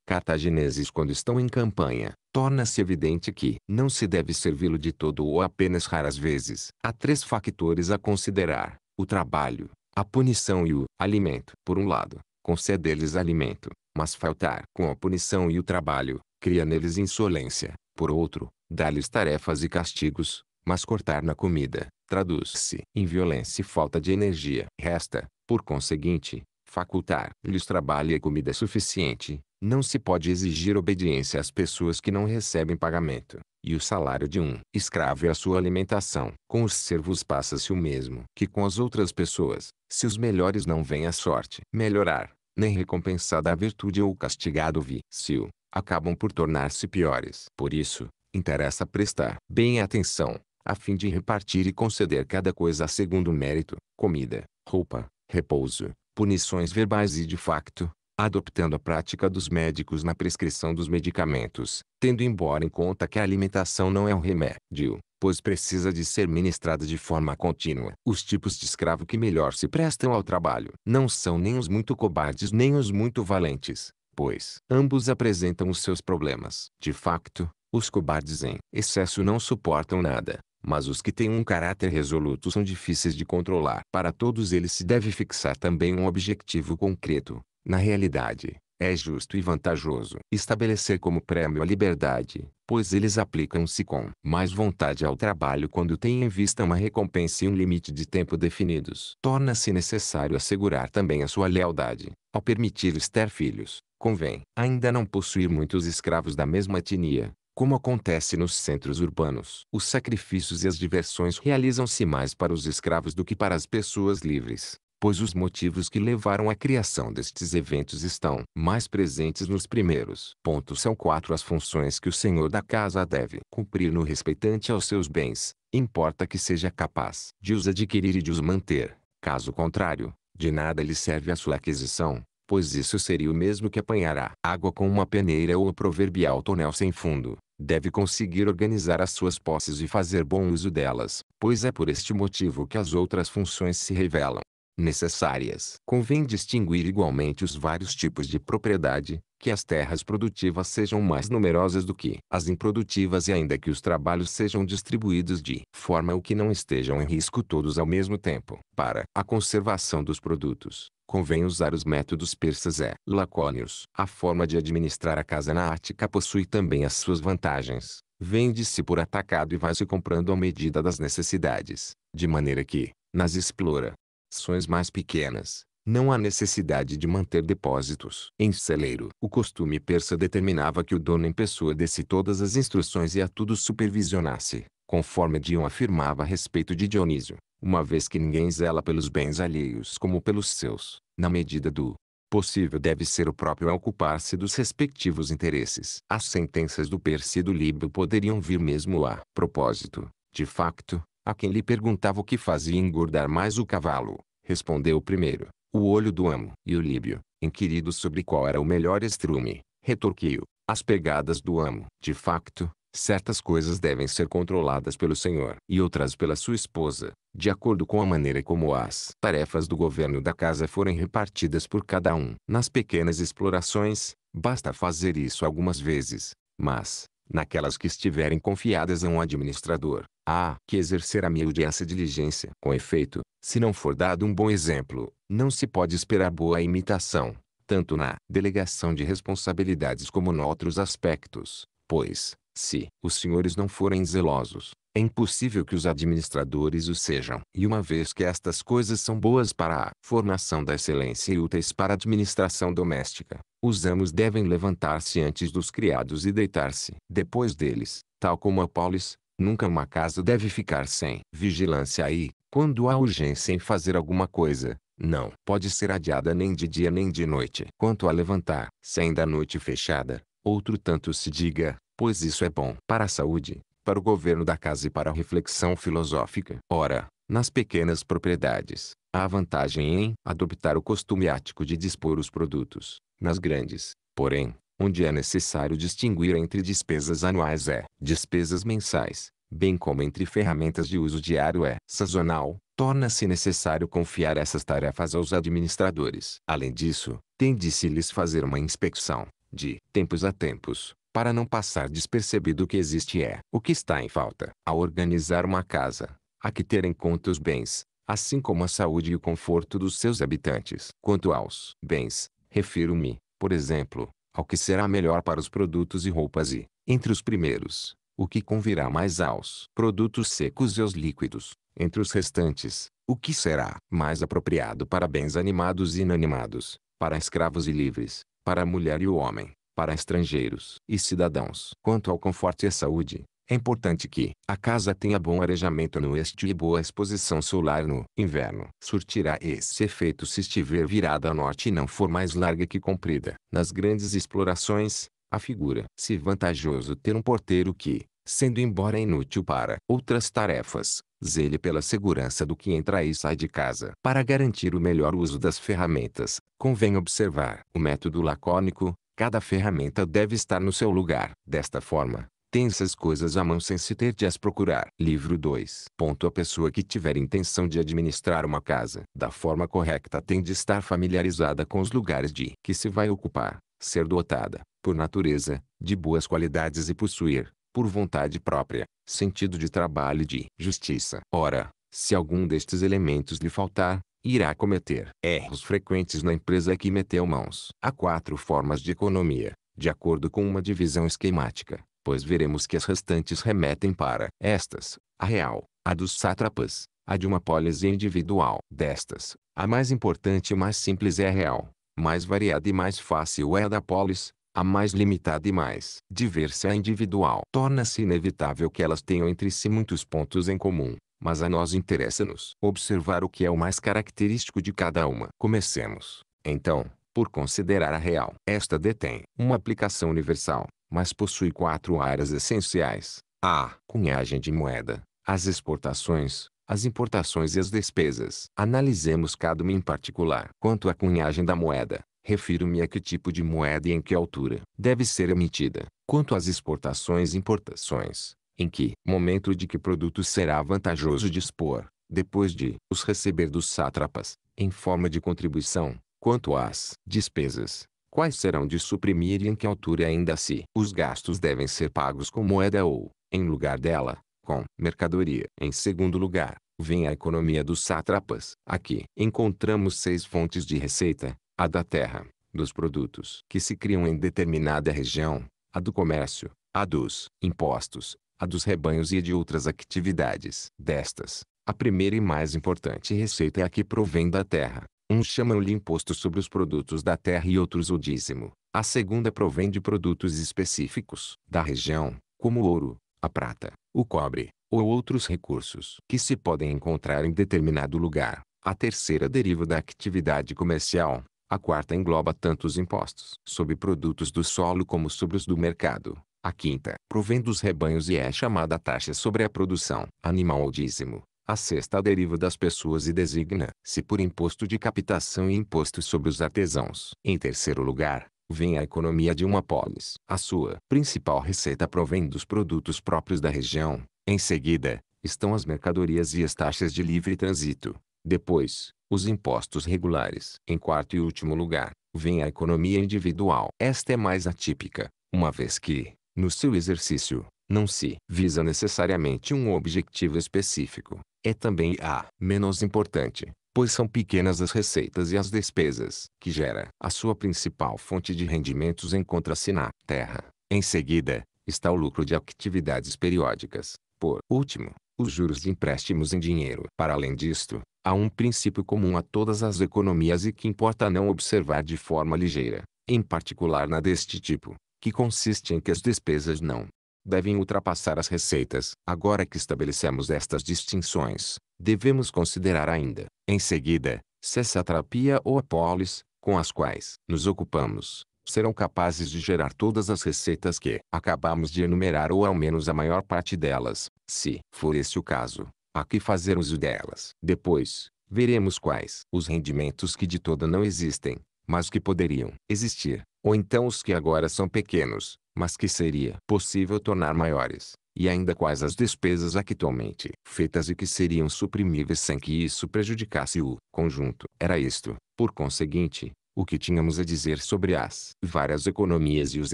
[SPEAKER 1] cartagineses quando estão em campanha, torna-se evidente que não se deve servi-lo de todo ou apenas raras vezes. Há três fatores a considerar: o trabalho, a punição e o alimento. Por um lado, conceder-lhes alimento, mas faltar com a punição e o trabalho, cria neles insolência. Por outro, dar-lhes tarefas e castigos, mas cortar na comida, traduz-se em violência e falta de energia. Resta, por conseguinte, facultar-lhes trabalho e comida suficiente, não se pode exigir obediência às pessoas que não recebem pagamento, e o salário de um escravo é a sua alimentação. Com os servos passa-se o mesmo que com as outras pessoas, se os melhores não vêm a sorte melhorar, nem recompensada a virtude ou castigado o vício, acabam por tornar-se piores. Por isso, interessa prestar bem atenção, a fim de repartir e conceder cada coisa segundo o mérito, comida, roupa, repouso, punições verbais e de facto, adoptando a prática dos médicos na prescrição dos medicamentos, tendo embora em conta que a alimentação não é um remédio, pois precisa de ser ministrada de forma contínua. Os tipos de escravo que melhor se prestam ao trabalho não são nem os muito cobardes nem os muito valentes, pois ambos apresentam os seus problemas. De facto, os cobardes em excesso não suportam nada, mas os que têm um caráter resoluto são difíceis de controlar. Para todos eles se deve fixar também um objetivo concreto. Na realidade, é justo e vantajoso estabelecer como prêmio a liberdade, pois eles aplicam-se com mais vontade ao trabalho quando têm em vista uma recompensa e um limite de tempo definidos. Torna-se necessário assegurar também a sua lealdade. Ao permitir ester ter filhos, convém ainda não possuir muitos escravos da mesma etnia, como acontece nos centros urbanos, os sacrifícios e as diversões realizam-se mais para os escravos do que para as pessoas livres, pois os motivos que levaram à criação destes eventos estão mais presentes nos primeiros. Ponto são quatro as funções que o senhor da casa deve cumprir no respeitante aos seus bens, importa que seja capaz de os adquirir e de os manter. Caso contrário, de nada lhe serve a sua aquisição, pois isso seria o mesmo que apanhar a água com uma peneira ou o proverbial tonel sem fundo deve conseguir organizar as suas posses e fazer bom uso delas, pois é por este motivo que as outras funções se revelam necessárias. Convém distinguir igualmente os vários tipos de propriedade, que as terras produtivas sejam mais numerosas do que as improdutivas e ainda que os trabalhos sejam distribuídos de forma o que não estejam em risco todos ao mesmo tempo. Para a conservação dos produtos, convém usar os métodos persas e lacônios. A forma de administrar a casa na Ática possui também as suas vantagens. Vende-se por atacado e vai-se comprando à medida das necessidades, de maneira que, nas explorações mais pequenas, não há necessidade de manter depósitos. Em celeiro, o costume persa determinava que o dono em pessoa desse todas as instruções e a tudo supervisionasse, conforme Dion afirmava a respeito de Dionísio uma vez que ninguém zela pelos bens alheios como pelos seus, na medida do possível deve ser o próprio a ocupar-se dos respectivos interesses. As sentenças do Persido Líbio poderiam vir mesmo a propósito, de facto, a quem lhe perguntava o que fazia engordar mais o cavalo, respondeu o primeiro, o olho do amo. E o Líbio, inquirido sobre qual era o melhor estrume, retorquiu, as pegadas do amo. De facto, certas coisas devem ser controladas pelo senhor e outras pela sua esposa, de acordo com a maneira como as tarefas do governo da casa forem repartidas por cada um. Nas pequenas explorações, basta fazer isso algumas vezes, mas, naquelas que estiverem confiadas a um administrador, há que exercer a miúde essa diligência. Com efeito, se não for dado um bom exemplo, não se pode esperar boa imitação, tanto na delegação de responsabilidades como em outros aspectos, pois, se os senhores não forem zelosos, é impossível que os administradores o sejam. E uma vez que estas coisas são boas para a formação da excelência e úteis para a administração doméstica, os amos devem levantar-se antes dos criados e deitar-se depois deles, tal como a polis, Nunca uma casa deve ficar sem vigilância aí, quando há urgência em fazer alguma coisa, não pode ser adiada nem de dia nem de noite. Quanto a levantar, sem da noite fechada, outro tanto se diga, pois isso é bom para a saúde, para o governo da casa e para a reflexão filosófica. Ora, nas pequenas propriedades, há vantagem em adoptar o costume ático de dispor os produtos. Nas grandes, porém, onde é necessário distinguir entre despesas anuais é despesas mensais, bem como entre ferramentas de uso diário é sazonal, torna-se necessário confiar essas tarefas aos administradores. Além disso, tem de se lhes fazer uma inspeção de tempos a tempos, para não passar despercebido o que existe é o que está em falta. a organizar uma casa, há que ter em conta os bens, assim como a saúde e o conforto dos seus habitantes. Quanto aos bens, refiro-me, por exemplo, ao que será melhor para os produtos e roupas e, entre os primeiros, o que convirá mais aos produtos secos e aos líquidos, entre os restantes, o que será mais apropriado para bens animados e inanimados, para escravos e livres, para a mulher e o homem, para estrangeiros e cidadãos. Quanto ao conforto e à saúde, é importante que a casa tenha bom arejamento no este e boa exposição solar no inverno. Surtirá esse efeito se estiver virada a norte e não for mais larga que comprida. Nas grandes explorações, a figura se vantajoso ter um porteiro que, sendo embora inútil para outras tarefas. Zele pela segurança do que entra e sai de casa. Para garantir o melhor uso das ferramentas, convém observar o método lacônico. Cada ferramenta deve estar no seu lugar. Desta forma, tens as coisas à mão sem se ter de as procurar. Livro 2. Ponto a pessoa que tiver intenção de administrar uma casa da forma correta tem de estar familiarizada com os lugares de que se vai ocupar, ser dotada, por natureza, de boas qualidades e possuir, por vontade própria, sentido de trabalho e de justiça. Ora, se algum destes elementos lhe faltar, irá cometer erros frequentes na empresa que meteu mãos. Há quatro formas de economia, de acordo com uma divisão esquemática, pois veremos que as restantes remetem para estas, a real, a dos sátrapas, a de uma pólice individual. Destas, a mais importante e mais simples é a real, mais variada e mais fácil é a da polis a mais limitada e mais diversa individual. Torna-se inevitável que elas tenham entre si muitos pontos em comum, mas a nós interessa-nos observar o que é o mais característico de cada uma. Comecemos, então, por considerar a real. Esta detém uma aplicação universal, mas possui quatro áreas essenciais. A cunhagem de moeda, as exportações, as importações e as despesas. Analisemos cada uma em particular. Quanto à cunhagem da moeda, refiro-me a que tipo de moeda e em que altura deve ser emitida. Quanto às exportações e importações, em que momento de que produto será vantajoso dispor, depois de os receber dos sátrapas, em forma de contribuição, quanto às despesas, quais serão de suprimir e em que altura ainda se assim os gastos devem ser pagos com moeda ou, em lugar dela, com mercadoria. Em segundo lugar, vem a economia dos sátrapas. Aqui encontramos seis fontes de receita, a da terra, dos produtos que se criam em determinada região, a do comércio, a dos impostos, a dos rebanhos e de outras atividades. Destas, a primeira e mais importante receita é a que provém da terra. Uns um chamam-lhe imposto sobre os produtos da terra e outros o dízimo. A segunda provém de produtos específicos da região, como o ouro, a prata, o cobre, ou outros recursos que se podem encontrar em determinado lugar. A terceira deriva da atividade comercial, a quarta engloba tanto os impostos sobre produtos do solo como sobre os do mercado. A quinta provém dos rebanhos e é chamada taxa sobre a produção animal ou dízimo. A sexta deriva das pessoas e designa-se por imposto de captação e imposto sobre os artesãos. Em terceiro lugar, vem a economia de uma polis. A sua principal receita provém dos produtos próprios da região. Em seguida, estão as mercadorias e as taxas de livre trânsito. Depois, os impostos regulares. Em quarto e último lugar, vem a economia individual. Esta é mais atípica, uma vez que, no seu exercício, não se visa necessariamente um objetivo específico. É também a menos importante, pois são pequenas as receitas e as despesas que gera. A sua principal fonte de rendimentos encontra-se na terra. Em seguida, está o lucro de atividades periódicas. Por último, os juros de empréstimos em dinheiro. Para além disto, há um princípio comum a todas as economias e que importa não observar de forma ligeira, em particular na deste tipo, que consiste em que as despesas não devem ultrapassar as receitas. Agora que estabelecemos estas distinções, devemos considerar ainda, em seguida, se a satrapia ou a polis, com as quais nos ocupamos, serão capazes de gerar todas as receitas que acabamos de enumerar ou ao menos a maior parte delas, se for esse o caso, há que fazer uso delas. Depois, veremos quais os rendimentos que de toda não existem, mas que poderiam existir, ou então os que agora são pequenos, mas que seria possível tornar maiores, e ainda quais as despesas actualmente feitas e que seriam suprimíveis sem que isso prejudicasse o conjunto. Era isto, por conseguinte, o que tínhamos a dizer sobre as várias economias e os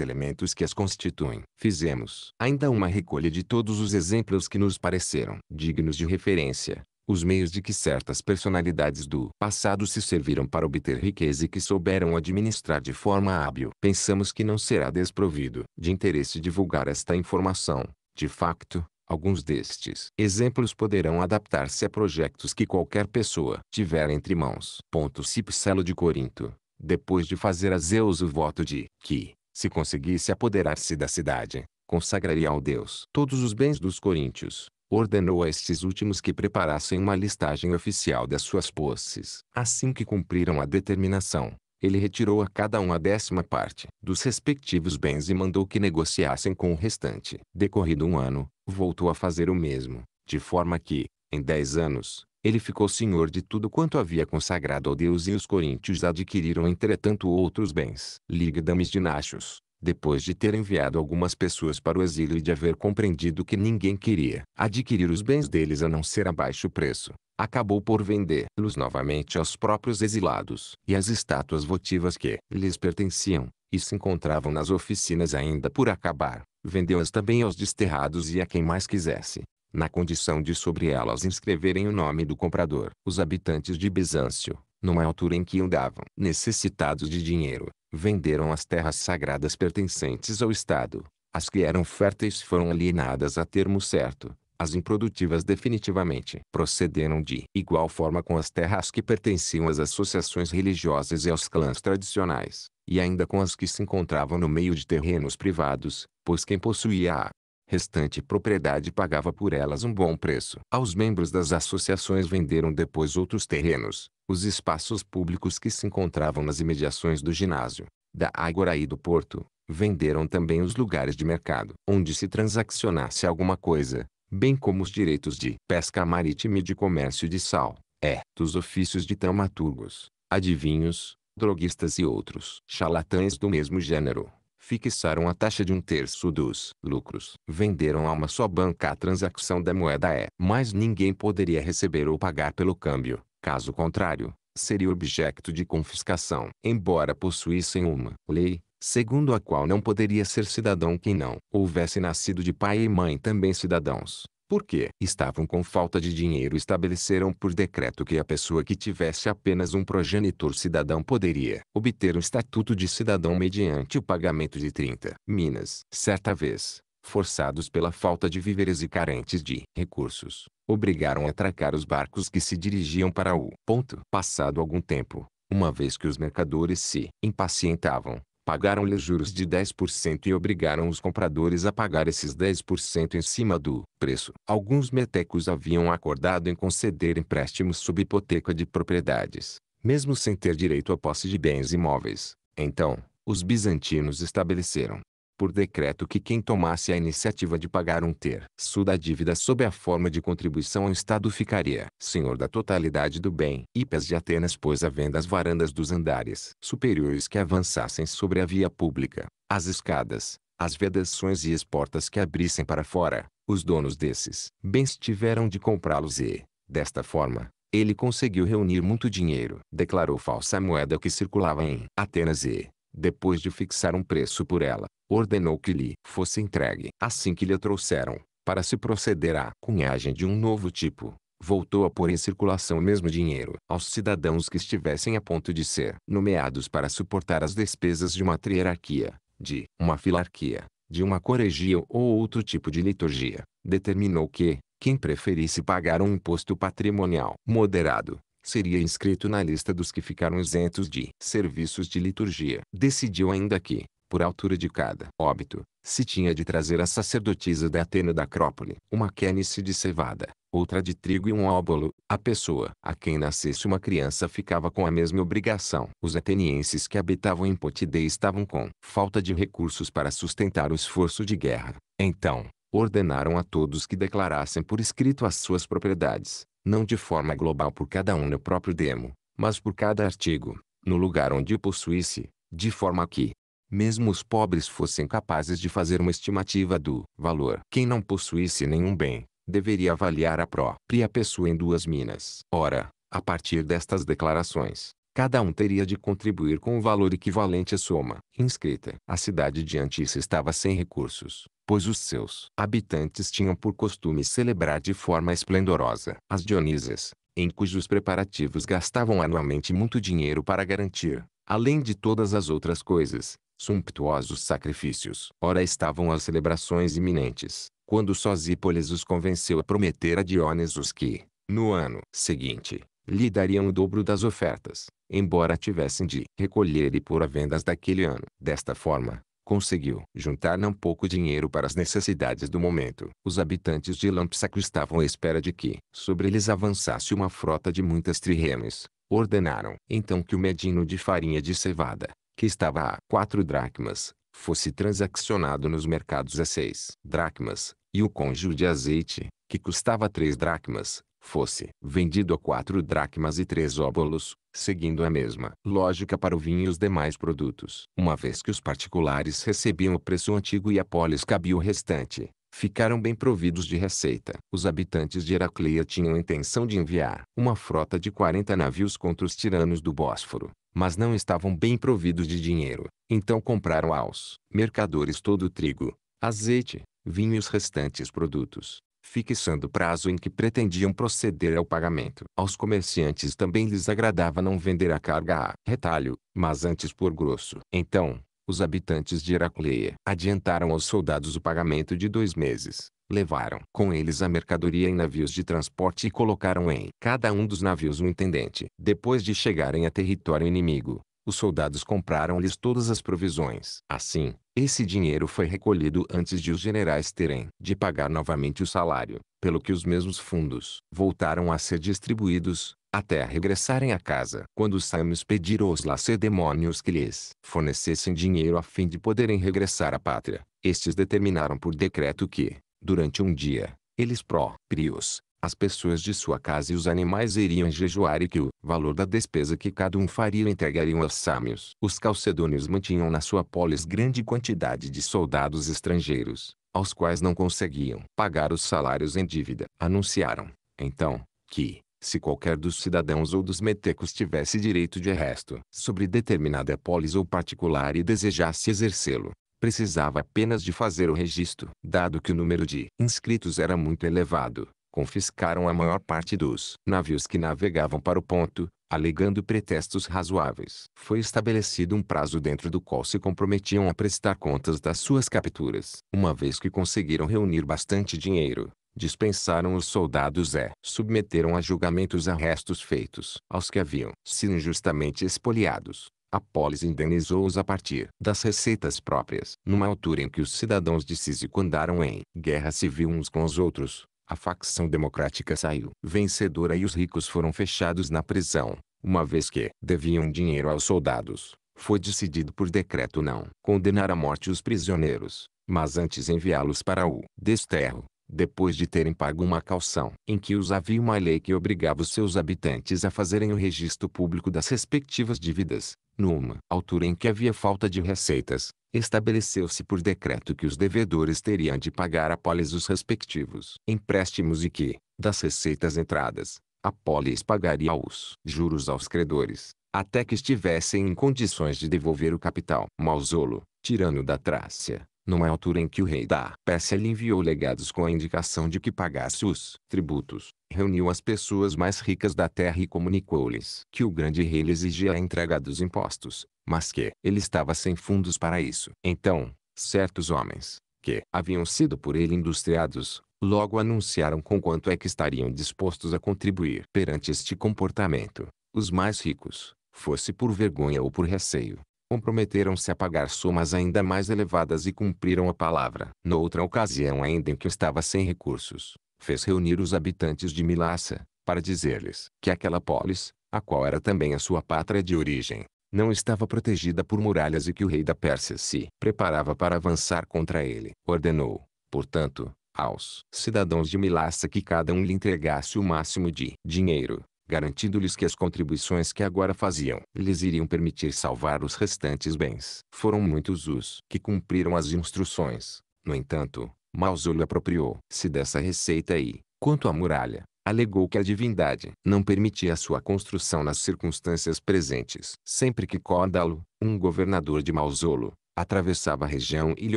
[SPEAKER 1] elementos que as constituem. Fizemos ainda uma recolha de todos os exemplos que nos pareceram dignos de referência, os meios de que certas personalidades do passado se serviram para obter riqueza e que souberam administrar de forma hábil. Pensamos que não será desprovido de interesse divulgar esta informação. De facto, Alguns destes exemplos poderão adaptar-se a projetos que qualquer pessoa tiver entre mãos. Ponto Cipselo de Corinto depois de fazer a Zeus o voto de que, se conseguisse apoderar-se da cidade, consagraria ao Deus todos os bens dos coríntios, ordenou a estes últimos que preparassem uma listagem oficial das suas posses. Assim que cumpriram a determinação, ele retirou a cada um a décima parte dos respectivos bens e mandou que negociassem com o restante. Decorrido um ano, voltou a fazer o mesmo, de forma que, em dez anos, ele ficou senhor de tudo quanto havia consagrado ao Deus e os coríntios adquiriram entretanto outros bens. Ligdames de Nachos, depois de ter enviado algumas pessoas para o exílio e de haver compreendido que ninguém queria adquirir os bens deles a não ser a baixo preço, acabou por vendê-los novamente aos próprios exilados. E às estátuas votivas que lhes pertenciam, e se encontravam nas oficinas ainda por acabar, vendeu-as também aos desterrados e a quem mais quisesse na condição de sobre elas inscreverem o nome do comprador. Os habitantes de Bizâncio, numa altura em que andavam necessitados de dinheiro, venderam as terras sagradas pertencentes ao Estado. As que eram férteis foram alienadas a termo certo, as improdutivas definitivamente procederam de igual forma com as terras que pertenciam às associações religiosas e aos clãs tradicionais, e ainda com as que se encontravam no meio de terrenos privados, pois quem possuía a restante propriedade pagava por elas um bom preço. Aos membros das associações venderam depois outros terrenos, os espaços públicos que se encontravam nas imediações do ginásio, da Ágora e do Porto, venderam também os lugares de mercado onde se transacionasse alguma coisa, bem como os direitos de pesca marítima e de comércio de sal, é, dos ofícios de taumaturgos, adivinhos, droguistas e outros charlatães do mesmo gênero fixaram a taxa de um terço dos lucros. Venderam a uma só banca a transação da moeda E. É, mas ninguém poderia receber ou pagar pelo câmbio. Caso contrário, seria objeto de confiscação. Embora possuíssem uma lei, segundo a qual não poderia ser cidadão quem não houvesse nascido de pai e mãe também cidadãos porque estavam com falta de dinheiro estabeleceram por decreto que a pessoa que tivesse apenas um progenitor cidadão poderia obter o um estatuto de cidadão mediante o pagamento de 30 minas. Certa vez, forçados pela falta de víveres e carentes de recursos, obrigaram a atracar os barcos que se dirigiam para o ponto. Passado algum tempo, uma vez que os mercadores se impacientavam, pagaram-lhe juros de 10% e obrigaram os compradores a pagar esses 10% em cima do preço. Alguns metecos haviam acordado em conceder empréstimos sob hipoteca de propriedades, mesmo sem ter direito à posse de bens imóveis. Então, os bizantinos estabeleceram por decreto que quem tomasse a iniciativa de pagar um terço da dívida sob a forma de contribuição ao Estado ficaria senhor da totalidade do bem. Hippias de Atenas pôs à venda as varandas dos andares superiores que avançassem sobre a via pública, as escadas, as vedações e as portas que abrissem para fora. Os donos desses bens tiveram de comprá-los e, desta forma, ele conseguiu reunir muito dinheiro. Declarou falsa moeda que circulava em Atenas e, depois de fixar um preço por ela, ordenou que lhe fosse entregue. Assim que lhe trouxeram, para se proceder à cunhagem de um novo tipo, voltou a pôr em circulação o mesmo dinheiro aos cidadãos que estivessem a ponto de ser nomeados para suportar as despesas de uma triarquia, de uma filarquia, de uma coregia ou outro tipo de liturgia. Determinou que, quem preferisse pagar um imposto patrimonial moderado, seria inscrito na lista dos que ficaram isentos de serviços de liturgia. Decidiu ainda que, por altura de cada óbito, se tinha de trazer a sacerdotisa da Atena da Acrópole, uma quênice de cevada, outra de trigo e um óbolo. A pessoa a quem nascesse uma criança ficava com a mesma obrigação. Os atenienses que habitavam em potidei estavam com falta de recursos para sustentar o esforço de guerra. Então, ordenaram a todos que declarassem por escrito as suas propriedades, não de forma global por cada um no próprio demo, mas por cada artigo, no lugar onde o possuísse, de forma que, mesmo os pobres fossem capazes de fazer uma estimativa do valor. Quem não possuísse nenhum bem, deveria avaliar a própria pessoa em duas minas. Ora, a partir destas declarações, cada um teria de contribuir com o valor equivalente à soma inscrita. A cidade de Antissa estava sem recursos pois os seus habitantes tinham por costume celebrar de forma esplendorosa as Dionísias, em cujos preparativos gastavam anualmente muito dinheiro para garantir, além de todas as outras coisas, sumptuosos sacrifícios. Ora estavam as celebrações iminentes, quando Sosípolis os convenceu a prometer a Dionísios que, no ano seguinte, lhe dariam o dobro das ofertas, embora tivessem de recolher e pôr a vendas daquele ano. Desta forma, conseguiu juntar não pouco dinheiro para as necessidades do momento. Os habitantes de Lampsaco estavam à espera de que sobre eles avançasse uma frota de muitas triremes. Ordenaram então que o medino de farinha de cevada, que estava a quatro dracmas, fosse transacionado nos mercados a seis dracmas, e o cônjuge de azeite, que custava três dracmas, fosse vendido a quatro dracmas e três óbolos, seguindo a mesma lógica para o vinho e os demais produtos. Uma vez que os particulares recebiam o preço antigo e a polis cabia o restante, ficaram bem providos de receita. Os habitantes de Heracleia tinham a intenção de enviar uma frota de 40 navios contra os tiranos do Bósforo, mas não estavam bem providos de dinheiro. Então compraram aos mercadores todo o trigo, azeite, vinho e os restantes produtos fixando prazo em que pretendiam proceder ao pagamento. Aos comerciantes também lhes agradava não vender a carga a retalho, mas antes por grosso. Então, os habitantes de Heracleia adiantaram aos soldados o pagamento de dois meses. Levaram com eles a mercadoria em navios de transporte e colocaram em cada um dos navios um intendente. Depois de chegarem a território inimigo, os soldados compraram-lhes todas as provisões. Assim, esse dinheiro foi recolhido antes de os generais terem de pagar novamente o salário, pelo que os mesmos fundos voltaram a ser distribuídos, até regressarem a casa. Quando os samos pediram aos lacedemônios que lhes fornecessem dinheiro a fim de poderem regressar à pátria, estes determinaram por decreto que, durante um dia, eles próprios as pessoas de sua casa e os animais iriam jejuar e que o valor da despesa que cada um faria entregariam aos sámios. Os calcedônios mantinham na sua polis grande quantidade de soldados estrangeiros, aos quais não conseguiam pagar os salários em dívida. Anunciaram, então, que, se qualquer dos cidadãos ou dos metecos tivesse direito de arresto sobre determinada polis ou particular e desejasse exercê-lo, precisava apenas de fazer o registro. Dado que o número de inscritos era muito elevado, confiscaram a maior parte dos navios que navegavam para o ponto, alegando pretextos razoáveis. Foi estabelecido um prazo dentro do qual se comprometiam a prestar contas das suas capturas. Uma vez que conseguiram reunir bastante dinheiro, dispensaram os soldados e submeteram a julgamentos arrestos feitos aos que haviam sido injustamente expoliados. A polis indenizou-os a partir das receitas próprias. Numa altura em que os cidadãos de Císico andaram em guerra civil uns com os outros, a facção democrática saiu vencedora e os ricos foram fechados na prisão, uma vez que deviam dinheiro aos soldados. Foi decidido por decreto não condenar à morte os prisioneiros, mas antes enviá-los para o desterro depois de terem pago uma calção, em que os havia uma lei que obrigava os seus habitantes a fazerem o registro público das respectivas dívidas. Numa altura em que havia falta de receitas, estabeleceu-se por decreto que os devedores teriam de pagar a polis os respectivos empréstimos e que, das receitas entradas, a polis pagaria os juros aos credores, até que estivessem em condições de devolver o capital. Mausolo, tirano da Trácia, numa altura em que o rei da Pérsia lhe enviou legados com a indicação de que pagasse os tributos, reuniu as pessoas mais ricas da terra e comunicou-lhes que o grande rei lhe exigia a entrega dos impostos, mas que ele estava sem fundos para isso. Então, certos homens, que haviam sido por ele industriados, logo anunciaram com quanto é que estariam dispostos a contribuir. Perante este comportamento, os mais ricos, fosse por vergonha ou por receio, comprometeram-se a pagar somas ainda mais elevadas e cumpriram a palavra. Noutra ocasião ainda em que estava sem recursos, fez reunir os habitantes de Milassa, para dizer-lhes que aquela polis, a qual era também a sua pátria de origem, não estava protegida por muralhas e que o rei da Pérsia se preparava para avançar contra ele. Ordenou, portanto, aos cidadãos de Milassa que cada um lhe entregasse o máximo de dinheiro, garantindo-lhes que as contribuições que agora faziam lhes iriam permitir salvar os restantes bens. Foram muitos os que cumpriram as instruções. No entanto, Mausolo apropriou-se dessa receita e, quanto à muralha, alegou que a divindade não permitia sua construção nas circunstâncias presentes. Sempre que Códalo, um governador de Mausolo, atravessava a região e lhe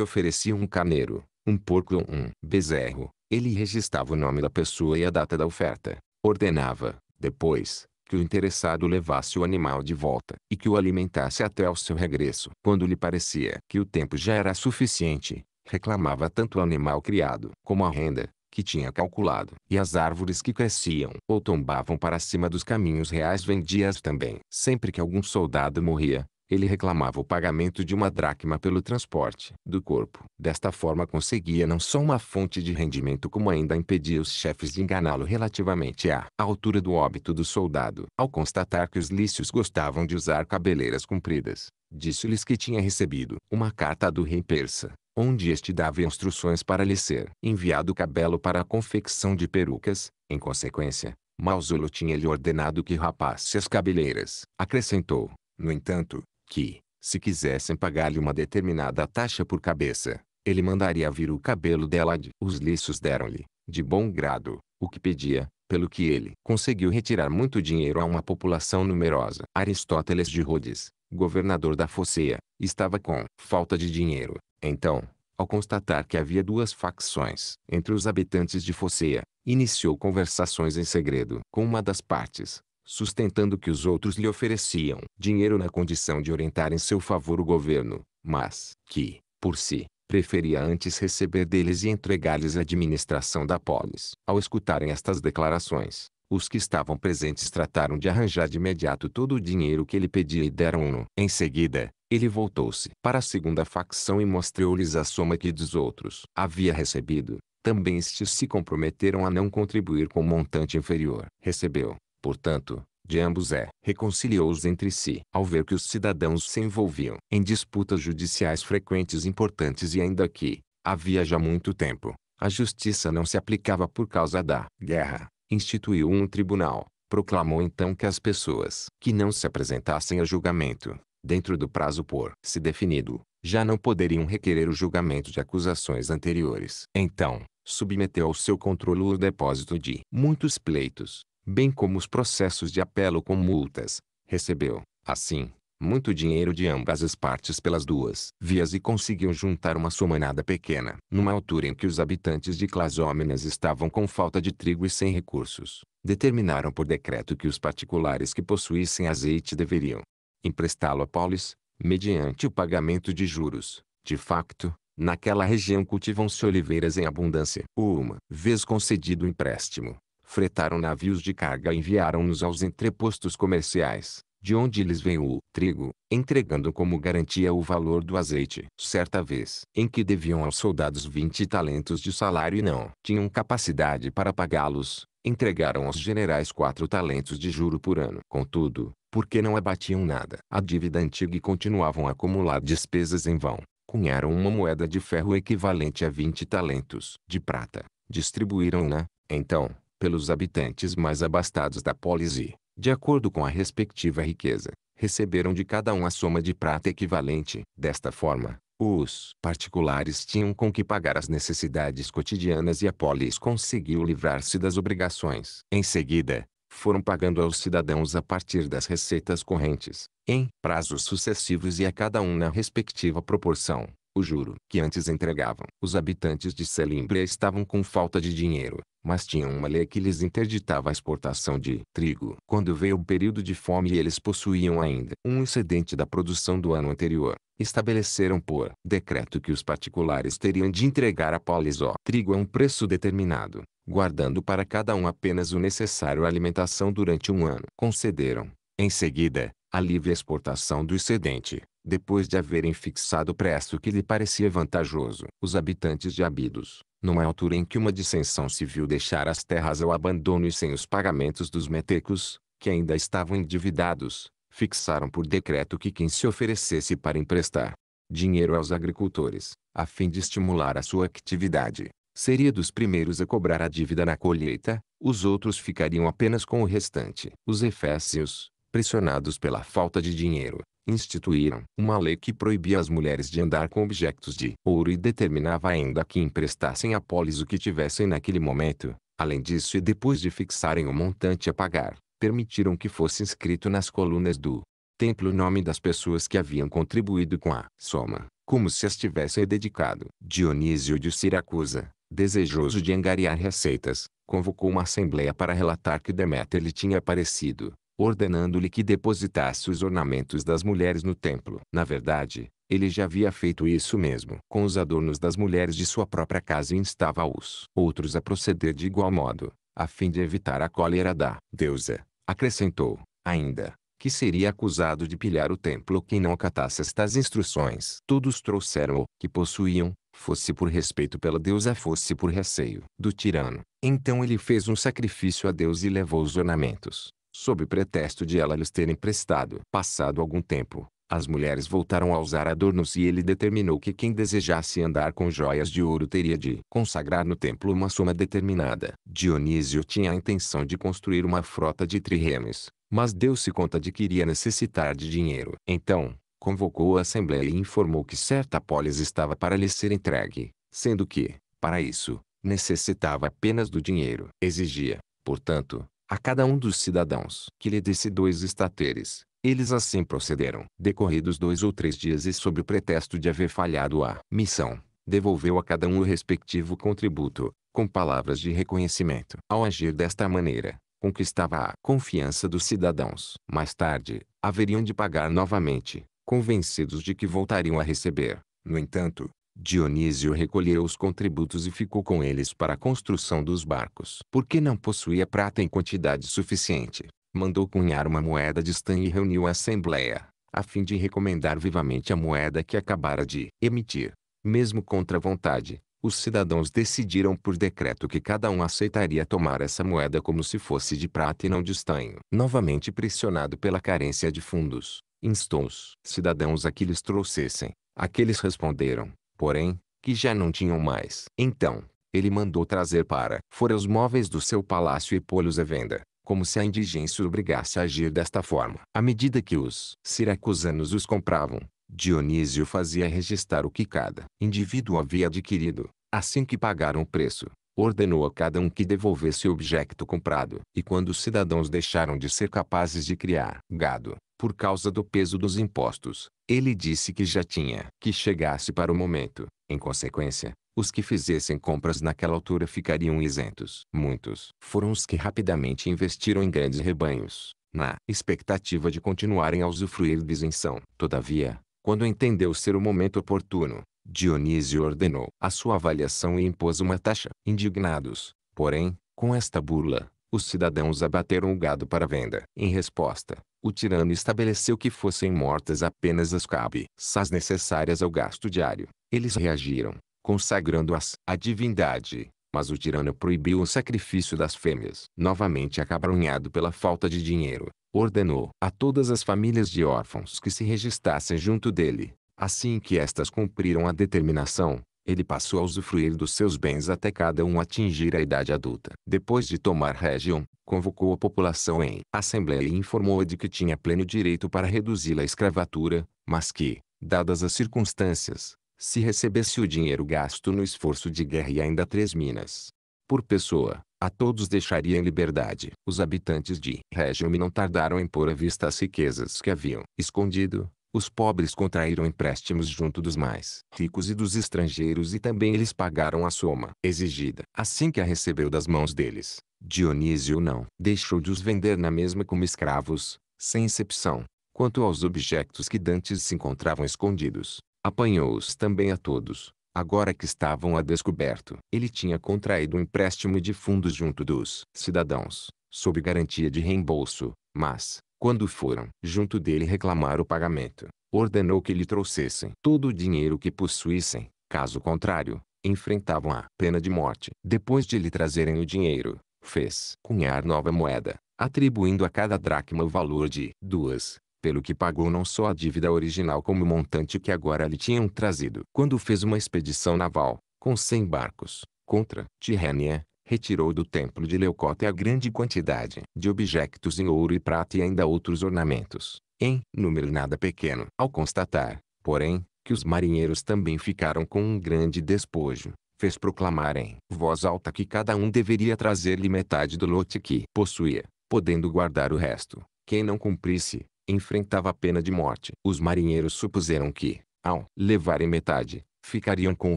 [SPEAKER 1] oferecia um carneiro, um porco ou um bezerro, ele registava o nome da pessoa e a data da oferta. Ordenava, depois, que o interessado levasse o animal de volta e que o alimentasse até o seu regresso. Quando lhe parecia que o tempo já era suficiente, reclamava tanto o animal criado como a renda que tinha calculado. E as árvores que cresciam ou tombavam para cima dos caminhos reais vendias também. Sempre que algum soldado morria, ele reclamava o pagamento de uma dracma pelo transporte do corpo. Desta forma conseguia não só uma fonte de rendimento como ainda impedia os chefes de enganá-lo relativamente à altura do óbito do soldado. Ao constatar que os lícios gostavam de usar cabeleiras compridas, disse-lhes que tinha recebido uma carta do rei persa, onde este dava instruções para lhe ser enviado cabelo para a confecção de perucas. Em consequência, Mausolo tinha-lhe ordenado que rapasse as cabeleiras. Acrescentou, no entanto, que, se quisessem pagar-lhe uma determinada taxa por cabeça, ele mandaria vir o cabelo dela de. Os liços deram-lhe, de bom grado, o que pedia, pelo que ele conseguiu retirar muito dinheiro a uma população numerosa. Aristóteles de Rhodes, governador da Foceia, estava com falta de dinheiro. Então, ao constatar que havia duas facções entre os habitantes de Foceia, iniciou conversações em segredo com uma das partes, sustentando que os outros lhe ofereciam dinheiro na condição de orientar em seu favor o governo, mas que, por si, preferia antes receber deles e entregar-lhes a administração da polis. Ao escutarem estas declarações, os que estavam presentes trataram de arranjar de imediato todo o dinheiro que ele pedia e deram-no. Em seguida, ele voltou-se para a segunda facção e mostrou-lhes a soma que dos outros havia recebido. Também estes se comprometeram a não contribuir com um montante inferior. Recebeu, portanto, de ambos é. Reconciliou-os entre si, ao ver que os cidadãos se envolviam em disputas judiciais frequentes importantes e ainda que, havia já muito tempo, a justiça não se aplicava por causa da guerra, instituiu um tribunal, proclamou então que as pessoas que não se apresentassem a julgamento, dentro do prazo por se definido, já não poderiam requerer o julgamento de acusações anteriores. Então, submeteu ao seu controle o depósito de muitos pleitos, bem como os processos de apelo com multas, recebeu, assim, muito dinheiro de ambas as partes pelas duas vias e conseguiu juntar uma soma nada pequena. Numa altura em que os habitantes de Clasómenas estavam com falta de trigo e sem recursos, determinaram por decreto que os particulares que possuíssem azeite deveriam emprestá-lo a polis, mediante o pagamento de juros. De facto, naquela região cultivam-se oliveiras em abundância. Uma vez concedido o empréstimo, fretaram navios de carga e enviaram-nos aos entrepostos comerciais, de onde lhes veio o trigo, entregando como garantia o valor do azeite. Certa vez em que deviam aos soldados 20 talentos de salário e não tinham capacidade para pagá-los, entregaram aos generais quatro talentos de juro por ano. Contudo, porque não abatiam nada a dívida antiga e continuavam a acumular despesas em vão, cunharam uma moeda de ferro equivalente a 20 talentos de prata, distribuíram-na, então, pelos habitantes mais abastados da polis e, de acordo com a respectiva riqueza, receberam de cada um a soma de prata equivalente. Desta forma, os particulares tinham com que pagar as necessidades cotidianas e a polis conseguiu livrar-se das obrigações. Em seguida, foram pagando aos cidadãos a partir das receitas correntes, em prazos sucessivos e a cada um na respectiva proporção, o juro que antes entregavam. Os habitantes de Selimbria estavam com falta de dinheiro, mas tinham uma lei que lhes interditava a exportação de trigo. Quando veio o período de fome eles possuíam ainda um excedente da produção do ano anterior, estabeleceram por decreto que os particulares teriam de entregar à polis o trigo a um preço determinado, guardando para cada um apenas o necessário alimentação durante um ano. Concederam, em seguida, a livre exportação do excedente, depois de haverem fixado o preço que lhe parecia vantajoso. Os habitantes de Abidos numa altura em que uma dissensão civil deixara as terras ao abandono e sem os pagamentos dos metecos, que ainda estavam endividados, fixaram por decreto que quem se oferecesse para emprestar dinheiro aos agricultores, a fim de estimular a sua atividade, seria dos primeiros a cobrar a dívida na colheita, os outros ficariam apenas com o restante. Os efésios, pressionados pela falta de dinheiro, instituíram uma lei que proibia as mulheres de andar com objetos de ouro e determinava ainda que emprestassem a polis o que tivessem naquele momento. Além disso e depois de fixarem o montante a pagar, permitiram que fosse inscrito nas colunas do templo o nome das pessoas que haviam contribuído com a soma, como se as tivessem dedicado. Dionísio de Siracusa, desejoso de angariar receitas, convocou uma assembleia para relatar que Deméter lhe tinha aparecido, ordenando-lhe que depositasse os ornamentos das mulheres no templo. Na verdade, ele já havia feito isso mesmo com os adornos das mulheres de sua própria casa e instava-os outros a proceder de igual modo, a fim de evitar a cólera da deusa. Acrescentou, ainda, que seria acusado de pilhar o templo quem não acatasse estas instruções. Todos trouxeram o que possuíam, fosse por respeito pela deusa fosse por receio do tirano. Então ele fez um sacrifício a Deus e levou os ornamentos sob pretexto de ela lhes terem prestado. Passado algum tempo, as mulheres voltaram a usar adornos e ele determinou que quem desejasse andar com joias de ouro teria de consagrar no templo uma soma determinada. Dionísio tinha a intenção de construir uma frota de triremes, mas deu-se conta de que iria necessitar de dinheiro. Então, convocou a assembleia e informou que certa polis estava para lhe ser entregue, sendo que, para isso, necessitava apenas do dinheiro. Exigia, portanto, a cada um dos cidadãos, que lhe desse dois estateres. Eles assim procederam. Decorridos dois ou três dias e sob o pretexto de haver falhado a missão, devolveu a cada um o respectivo contributo, com palavras de reconhecimento. Ao agir desta maneira, conquistava a confiança dos cidadãos. Mais tarde, haveriam de pagar novamente, convencidos de que voltariam a receber. No entanto, Dionísio recolheu os contributos e ficou com eles para a construção dos barcos. Porque não possuía prata em quantidade suficiente, mandou cunhar uma moeda de estanho e reuniu a assembleia, a fim de recomendar vivamente a moeda que acabara de emitir. Mesmo contra a vontade, os cidadãos decidiram por decreto que cada um aceitaria tomar essa moeda como se fosse de prata e não de estanho. Novamente pressionado pela carência de fundos, instou os cidadãos a que lhes trouxessem. Aqueles responderam, porém, que já não tinham mais. Então, ele mandou trazer para fora os móveis do seu palácio e pô-los à venda, como se a indigência obrigasse a agir desta forma. À medida que os siracusanos os compravam, Dionísio fazia registrar o que cada indivíduo havia adquirido. Assim que pagaram o preço, ordenou a cada um que devolvesse o objeto comprado. E quando os cidadãos deixaram de ser capazes de criar gado, por causa do peso dos impostos, ele disse que já tinha que chegasse para o momento. Em consequência, os que fizessem compras naquela altura ficariam isentos. Muitos foram os que rapidamente investiram em grandes rebanhos, na expectativa de continuarem a usufruir de isenção. Todavia, quando entendeu ser o momento oportuno, Dionísio ordenou a sua avaliação e impôs uma taxa. Indignados, porém, com esta burla, os cidadãos abateram o gado para venda. Em resposta, o tirano estabeleceu que fossem mortas apenas as cabeças necessárias ao gasto diário. Eles reagiram, consagrando-as à divindade. Mas o tirano proibiu o sacrifício das fêmeas. Novamente acabrunhado pela falta de dinheiro, ordenou a todas as famílias de órfãos que se registrassem junto dele. Assim que estas cumpriram a determinação, ele passou a usufruir dos seus bens até cada um atingir a idade adulta. Depois de tomar Regium, convocou a população em assembleia e informou-a de que tinha pleno direito para reduzi-la à escravatura, mas que, dadas as circunstâncias, se recebesse o dinheiro gasto no esforço de guerra e ainda três minas por pessoa, a todos deixaria em liberdade. Os habitantes de Regium não tardaram em pôr à vista as riquezas que haviam escondido, os pobres contraíram empréstimos junto dos mais ricos e dos estrangeiros e também eles pagaram a soma exigida. Assim que a recebeu das mãos deles, Dionísio não deixou de os vender na mesma como escravos, sem exceção Quanto aos objetos que dantes se encontravam escondidos, apanhou-os também a todos, agora que estavam a descoberto. Ele tinha contraído um empréstimo de fundos junto dos cidadãos, sob garantia de reembolso, mas, quando foram junto dele reclamar o pagamento, ordenou que lhe trouxessem todo o dinheiro que possuíssem, caso contrário, enfrentavam a pena de morte. Depois de lhe trazerem o dinheiro, fez cunhar nova moeda, atribuindo a cada dracma o valor de duas, pelo que pagou não só a dívida original como o montante que agora lhe tinham trazido. Quando fez uma expedição naval, com cem barcos, contra Tirrenia, retirou do templo de Leucote a grande quantidade de objetos em ouro e prata e ainda outros ornamentos, em número nada pequeno. Ao constatar, porém, que os marinheiros também ficaram com um grande despojo, fez proclamar em voz alta que cada um deveria trazer-lhe metade do lote que possuía, podendo guardar o resto. Quem não cumprisse, enfrentava a pena de morte. Os marinheiros supuseram que, ao levarem metade, ficariam com o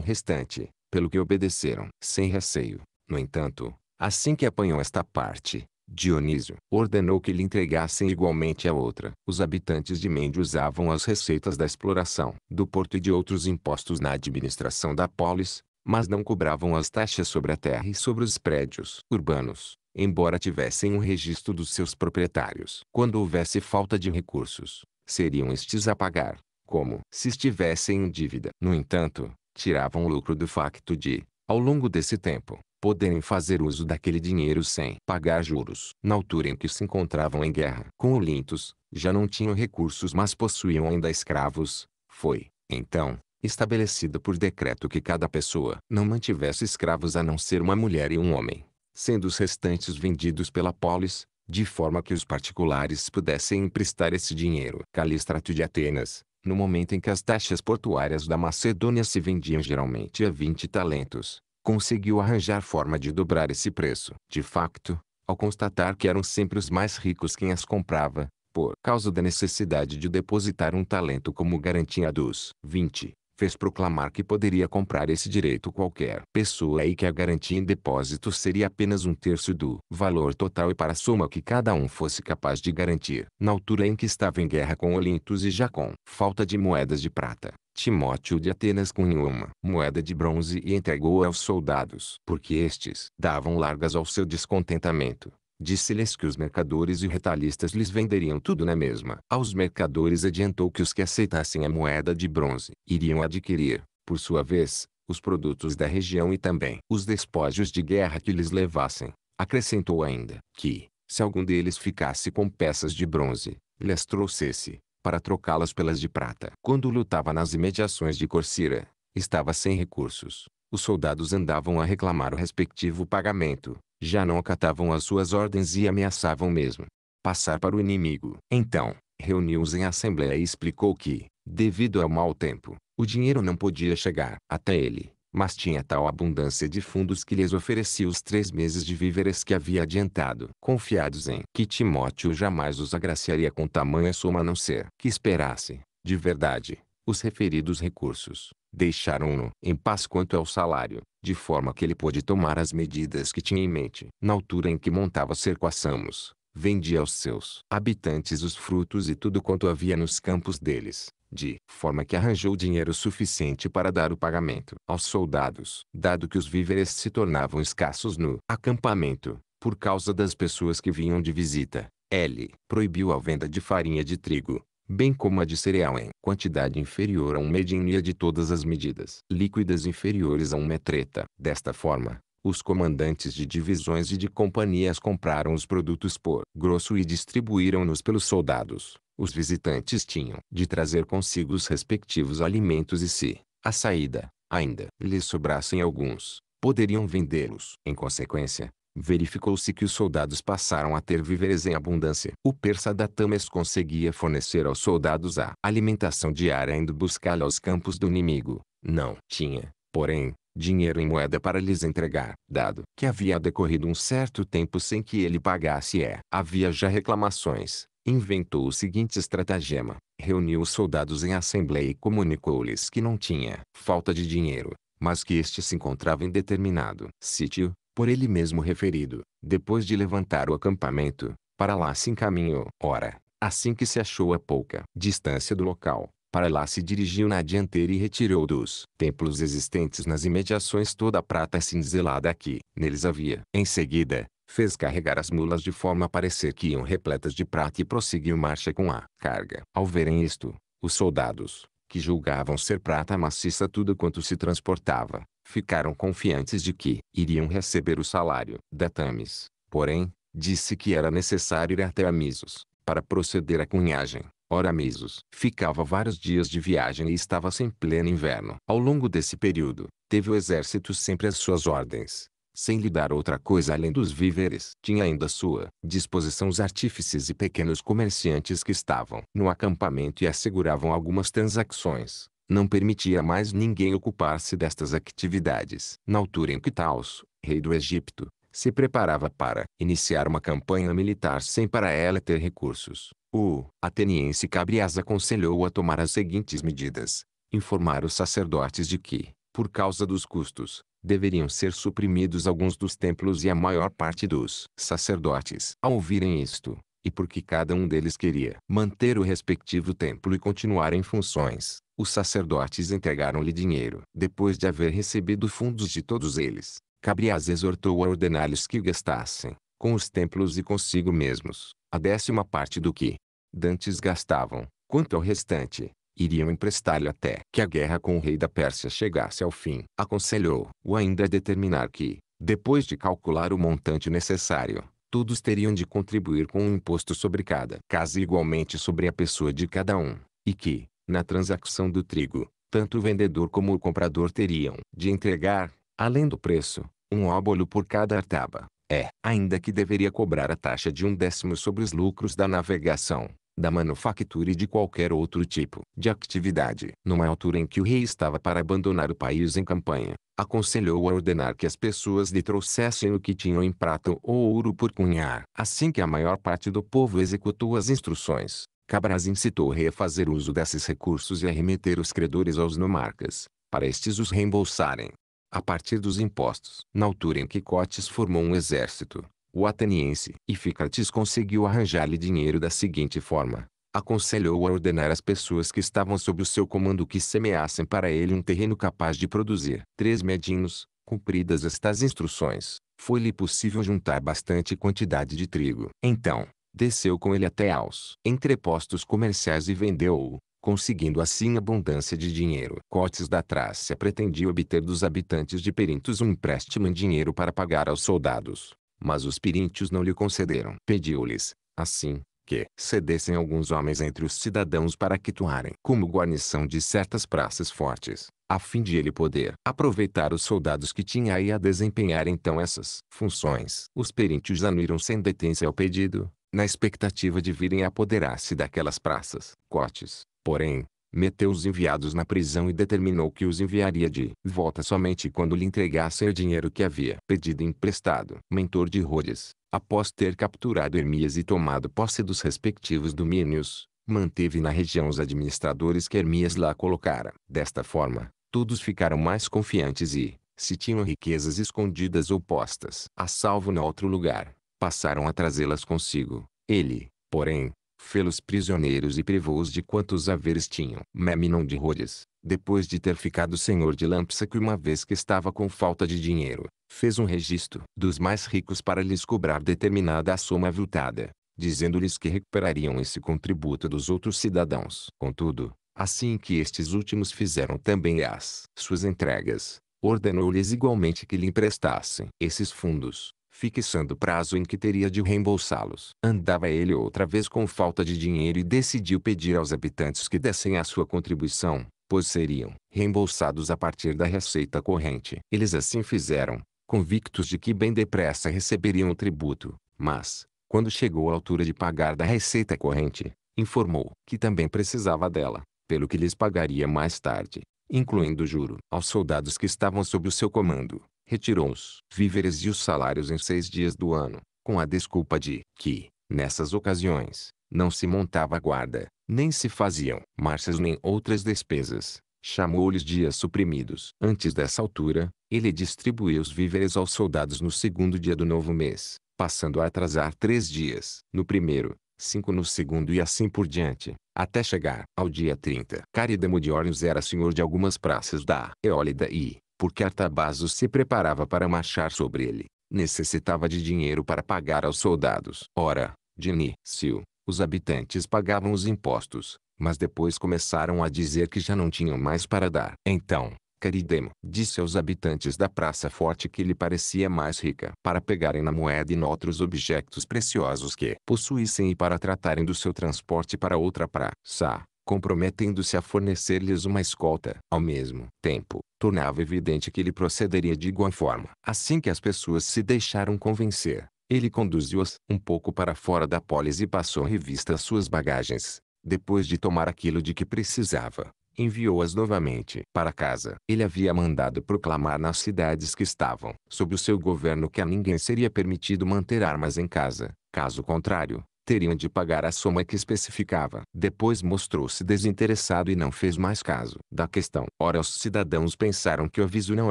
[SPEAKER 1] restante, pelo que obedeceram, sem receio. No entanto, assim que apanhou esta parte, Dionísio ordenou que lhe entregassem igualmente a outra. Os habitantes de Mende usavam as receitas da exploração, do porto e de outros impostos na administração da polis, mas não cobravam as taxas sobre a terra e sobre os prédios urbanos, embora tivessem um registro dos seus proprietários. Quando houvesse falta de recursos, seriam estes a pagar, como se estivessem em dívida. No entanto, tiravam lucro do facto de, ao longo desse tempo, poderem fazer uso daquele dinheiro sem pagar juros. Na altura em que se encontravam em guerra com Olintos, já não tinham recursos mas possuíam ainda escravos. Foi, então, estabelecido por decreto que cada pessoa não mantivesse escravos a não ser uma mulher e um homem, sendo os restantes vendidos pela polis, de forma que os particulares pudessem emprestar esse dinheiro. Calistrato de Atenas, no momento em que as taxas portuárias da Macedônia se vendiam geralmente a 20 talentos, conseguiu arranjar forma de dobrar esse preço. De facto, ao constatar que eram sempre os mais ricos quem as comprava, por causa da necessidade de depositar um talento como garantia dos 20, fez proclamar que poderia comprar esse direito qualquer pessoa e que a garantia em depósito seria apenas um terço do valor total e para a soma que cada um fosse capaz de garantir. Na altura em que estava em guerra com Olintos e Jacom, falta de moedas de prata, Timóteo de Atenas cunhou uma moeda de bronze e entregou aos soldados, porque estes davam largas ao seu descontentamento. Disse-lhes que os mercadores e retalhistas lhes venderiam tudo na mesma. Aos mercadores adiantou que os que aceitassem a moeda de bronze iriam adquirir, por sua vez, os produtos da região e também os despojos de guerra que lhes levassem. Acrescentou ainda que, se algum deles ficasse com peças de bronze, lhes trouxesse, para trocá-las pelas de prata. Quando lutava nas imediações de Corcira, estava sem recursos. Os soldados andavam a reclamar o respectivo pagamento, já não acatavam as suas ordens e ameaçavam mesmo passar para o inimigo. Então, reuniu-os em assembleia e explicou que, devido ao mau tempo, o dinheiro não podia chegar até ele mas tinha tal abundância de fundos que lhes oferecia os três meses de víveres que havia adiantado, confiados em que Timóteo jamais os agraciaria com tamanha soma a não ser que esperasse, de verdade, os referidos recursos. Deixaram-no em paz quanto ao salário, de forma que ele pôde tomar as medidas que tinha em mente. Na altura em que montava cerco a Samos, vendia aos seus habitantes os frutos e tudo quanto havia nos campos deles, de forma que arranjou dinheiro suficiente para dar o pagamento aos soldados, dado que os víveres se tornavam escassos no acampamento, por causa das pessoas que vinham de visita. L. Proibiu a venda de farinha de trigo, bem como a de cereal em quantidade inferior a um medinha de todas as medidas líquidas inferiores a um metreta. Desta forma, os comandantes de divisões e de companhias compraram os produtos por grosso e distribuíram-nos pelos soldados, os visitantes tinham de trazer consigo os respectivos alimentos e se, à saída, ainda lhes sobrassem alguns, poderiam vendê-los. Em consequência, verificou-se que os soldados passaram a ter víveres em abundância. O persa Datames conseguia fornecer aos soldados a alimentação diária indo buscá-la aos campos do inimigo. Não tinha, porém, dinheiro em moeda para lhes entregar. Dado que havia decorrido um certo tempo sem que ele pagasse é. Havia já reclamações, inventou o seguinte estratagema. Reuniu os soldados em assembleia e comunicou-lhes que não tinha falta de dinheiro, mas que este se encontrava em determinado sítio, por ele mesmo referido. Depois de levantar o acampamento, para lá se encaminhou. Ora, assim que se achou a pouca distância do local, para lá se dirigiu na dianteira e retirou dos templos existentes nas imediações toda a prata cinzelada que neles havia. Em seguida, fez carregar as mulas de forma a parecer que iam repletas de prata e prosseguiu marcha com a carga. Ao verem isto, os soldados, que julgavam ser prata maciça tudo quanto se transportava, ficaram confiantes de que iriam receber o salário da Tamis. Porém, disse que era necessário ir até Amisos, para proceder à cunhagem. Ora Amisos ficava vários dias de viagem e estava sem pleno inverno. Ao longo desse período, teve o exército sempre às suas ordens, sem lhe dar outra coisa além dos víveres. Tinha ainda sua disposição os artífices e pequenos comerciantes que estavam no acampamento e asseguravam algumas transações. Não permitia mais ninguém ocupar-se destas atividades. Na altura em que Taus, rei do Egito, se preparava para iniciar uma campanha militar sem para ela ter recursos, o ateniense Cabrias aconselhou a tomar as seguintes medidas. Informar os sacerdotes de que, por causa dos custos, deveriam ser suprimidos alguns dos templos e a maior parte dos sacerdotes. Ao ouvirem isto, e porque cada um deles queria manter o respectivo templo e continuar em funções, os sacerdotes entregaram-lhe dinheiro. Depois de haver recebido fundos de todos eles, Cabrias exortou a ordenar-lhes que gastassem, com os templos e consigo mesmos, a décima parte do que dantes gastavam. Quanto ao restante, iriam emprestar-lhe até que a guerra com o rei da Pérsia chegasse ao fim. Aconselhou-o ainda a determinar que, depois de calcular o montante necessário, todos teriam de contribuir com um imposto sobre cada casa igualmente sobre a pessoa de cada um, e que, na transação do trigo, tanto o vendedor como o comprador teriam de entregar, além do preço, um óbolo por cada artaba. É, ainda que deveria cobrar a taxa de um décimo sobre os lucros da navegação, da manufatura e de qualquer outro tipo de atividade. Numa altura em que o rei estava para abandonar o país em campanha, aconselhou a ordenar que as pessoas lhe trouxessem o que tinham em prata ou ouro por cunhar. Assim que a maior parte do povo executou as instruções, Cabras incitou o rei a fazer uso desses recursos e a remeter os credores aos nomarcas, para estes os reembolsarem a partir dos impostos. Na altura em que Cotes formou um exército, o ateniense Ificartes conseguiu arranjar-lhe dinheiro da seguinte forma. Aconselhou-o a ordenar às pessoas que estavam sob o seu comando que semeassem para ele um terreno capaz de produzir três medinos. Cumpridas estas instruções, foi-lhe possível juntar bastante quantidade de trigo. Então, desceu com ele até aos entrepostos comerciais e vendeu-o, conseguindo assim abundância de dinheiro. Cotes da Trácia pretendia obter dos habitantes de Perintos um empréstimo em dinheiro para pagar aos soldados. Mas os piríntios não lhe concederam. Pediu-lhes, assim, que cedessem alguns homens entre os cidadãos para que atuarem como guarnição de certas praças fortes, a fim de ele poder aproveitar os soldados que tinha e a desempenhar então essas funções. Os períntios anuíram sem detência ao pedido, na expectativa de virem apoderar-se daquelas praças. Cotes, porém, meteu os enviados na prisão e determinou que os enviaria de volta somente quando lhe entregassem o dinheiro que havia pedido emprestado. Mentor de Rhodes, após ter capturado Hermias e tomado posse dos respectivos domínios, manteve na região os administradores que Hermias lá colocara. Desta forma, todos ficaram mais confiantes e, se tinham riquezas escondidas ou postas a salvo em outro lugar, passaram a trazê-las consigo. Ele, porém, fê-los prisioneiros e privou-os de quantos haveres tinham. Memnon de Rhodes, depois de ter ficado senhor de Lampsaque uma vez que estava com falta de dinheiro, fez um registro dos mais ricos para lhes cobrar determinada soma avultada, dizendo-lhes que recuperariam esse contributo dos outros cidadãos. Contudo, assim que estes últimos fizeram também as suas entregas, ordenou-lhes igualmente que lhe emprestassem esses fundos, fixando prazo em que teria de reembolsá-los. Andava ele outra vez com falta de dinheiro e decidiu pedir aos habitantes que dessem a sua contribuição, pois seriam reembolsados a partir da receita corrente. Eles assim fizeram, convictos de que bem depressa receberiam o tributo, mas, quando chegou a altura de pagar da receita corrente, informou que também precisava dela, pelo que lhes pagaria mais tarde, incluindo o juro. Aos soldados que estavam sob o seu comando, retirou os víveres e os salários em seis dias do ano, com a desculpa de que, nessas ocasiões, não se montava guarda, nem se faziam marchas nem outras despesas. Chamou-lhes dias suprimidos. Antes dessa altura, ele distribuiu os víveres aos soldados no segundo dia do novo mês, passando a atrasar três dias. No primeiro, cinco no segundo e assim por diante, até chegar ao dia 30. Caridemo de Ornos era senhor de algumas praças da Eólida e, porque Artabazo se preparava para marchar sobre ele. Necessitava de dinheiro para pagar aos soldados. Ora, de início, os habitantes pagavam os impostos, mas depois começaram a dizer que já não tinham mais para dar. Então, Caridemo disse aos habitantes da Praça Forte que lhe parecia mais rica para pegarem na moeda e noutros objetos preciosos que possuíssem e para tratarem do seu transporte para outra praça comprometendo-se a fornecer-lhes uma escolta. Ao mesmo tempo, tornava evidente que ele procederia de igual forma. Assim que as pessoas se deixaram convencer, ele conduziu-as um pouco para fora da polis e passou revista às suas bagagens. Depois de tomar aquilo de que precisava, enviou-as novamente para casa. Ele havia mandado proclamar nas cidades que estavam sob o seu governo que a ninguém seria permitido manter armas em casa. Caso contrário, teriam de pagar a soma que especificava. Depois mostrou-se desinteressado e não fez mais caso da questão. Ora, os cidadãos pensaram que o aviso não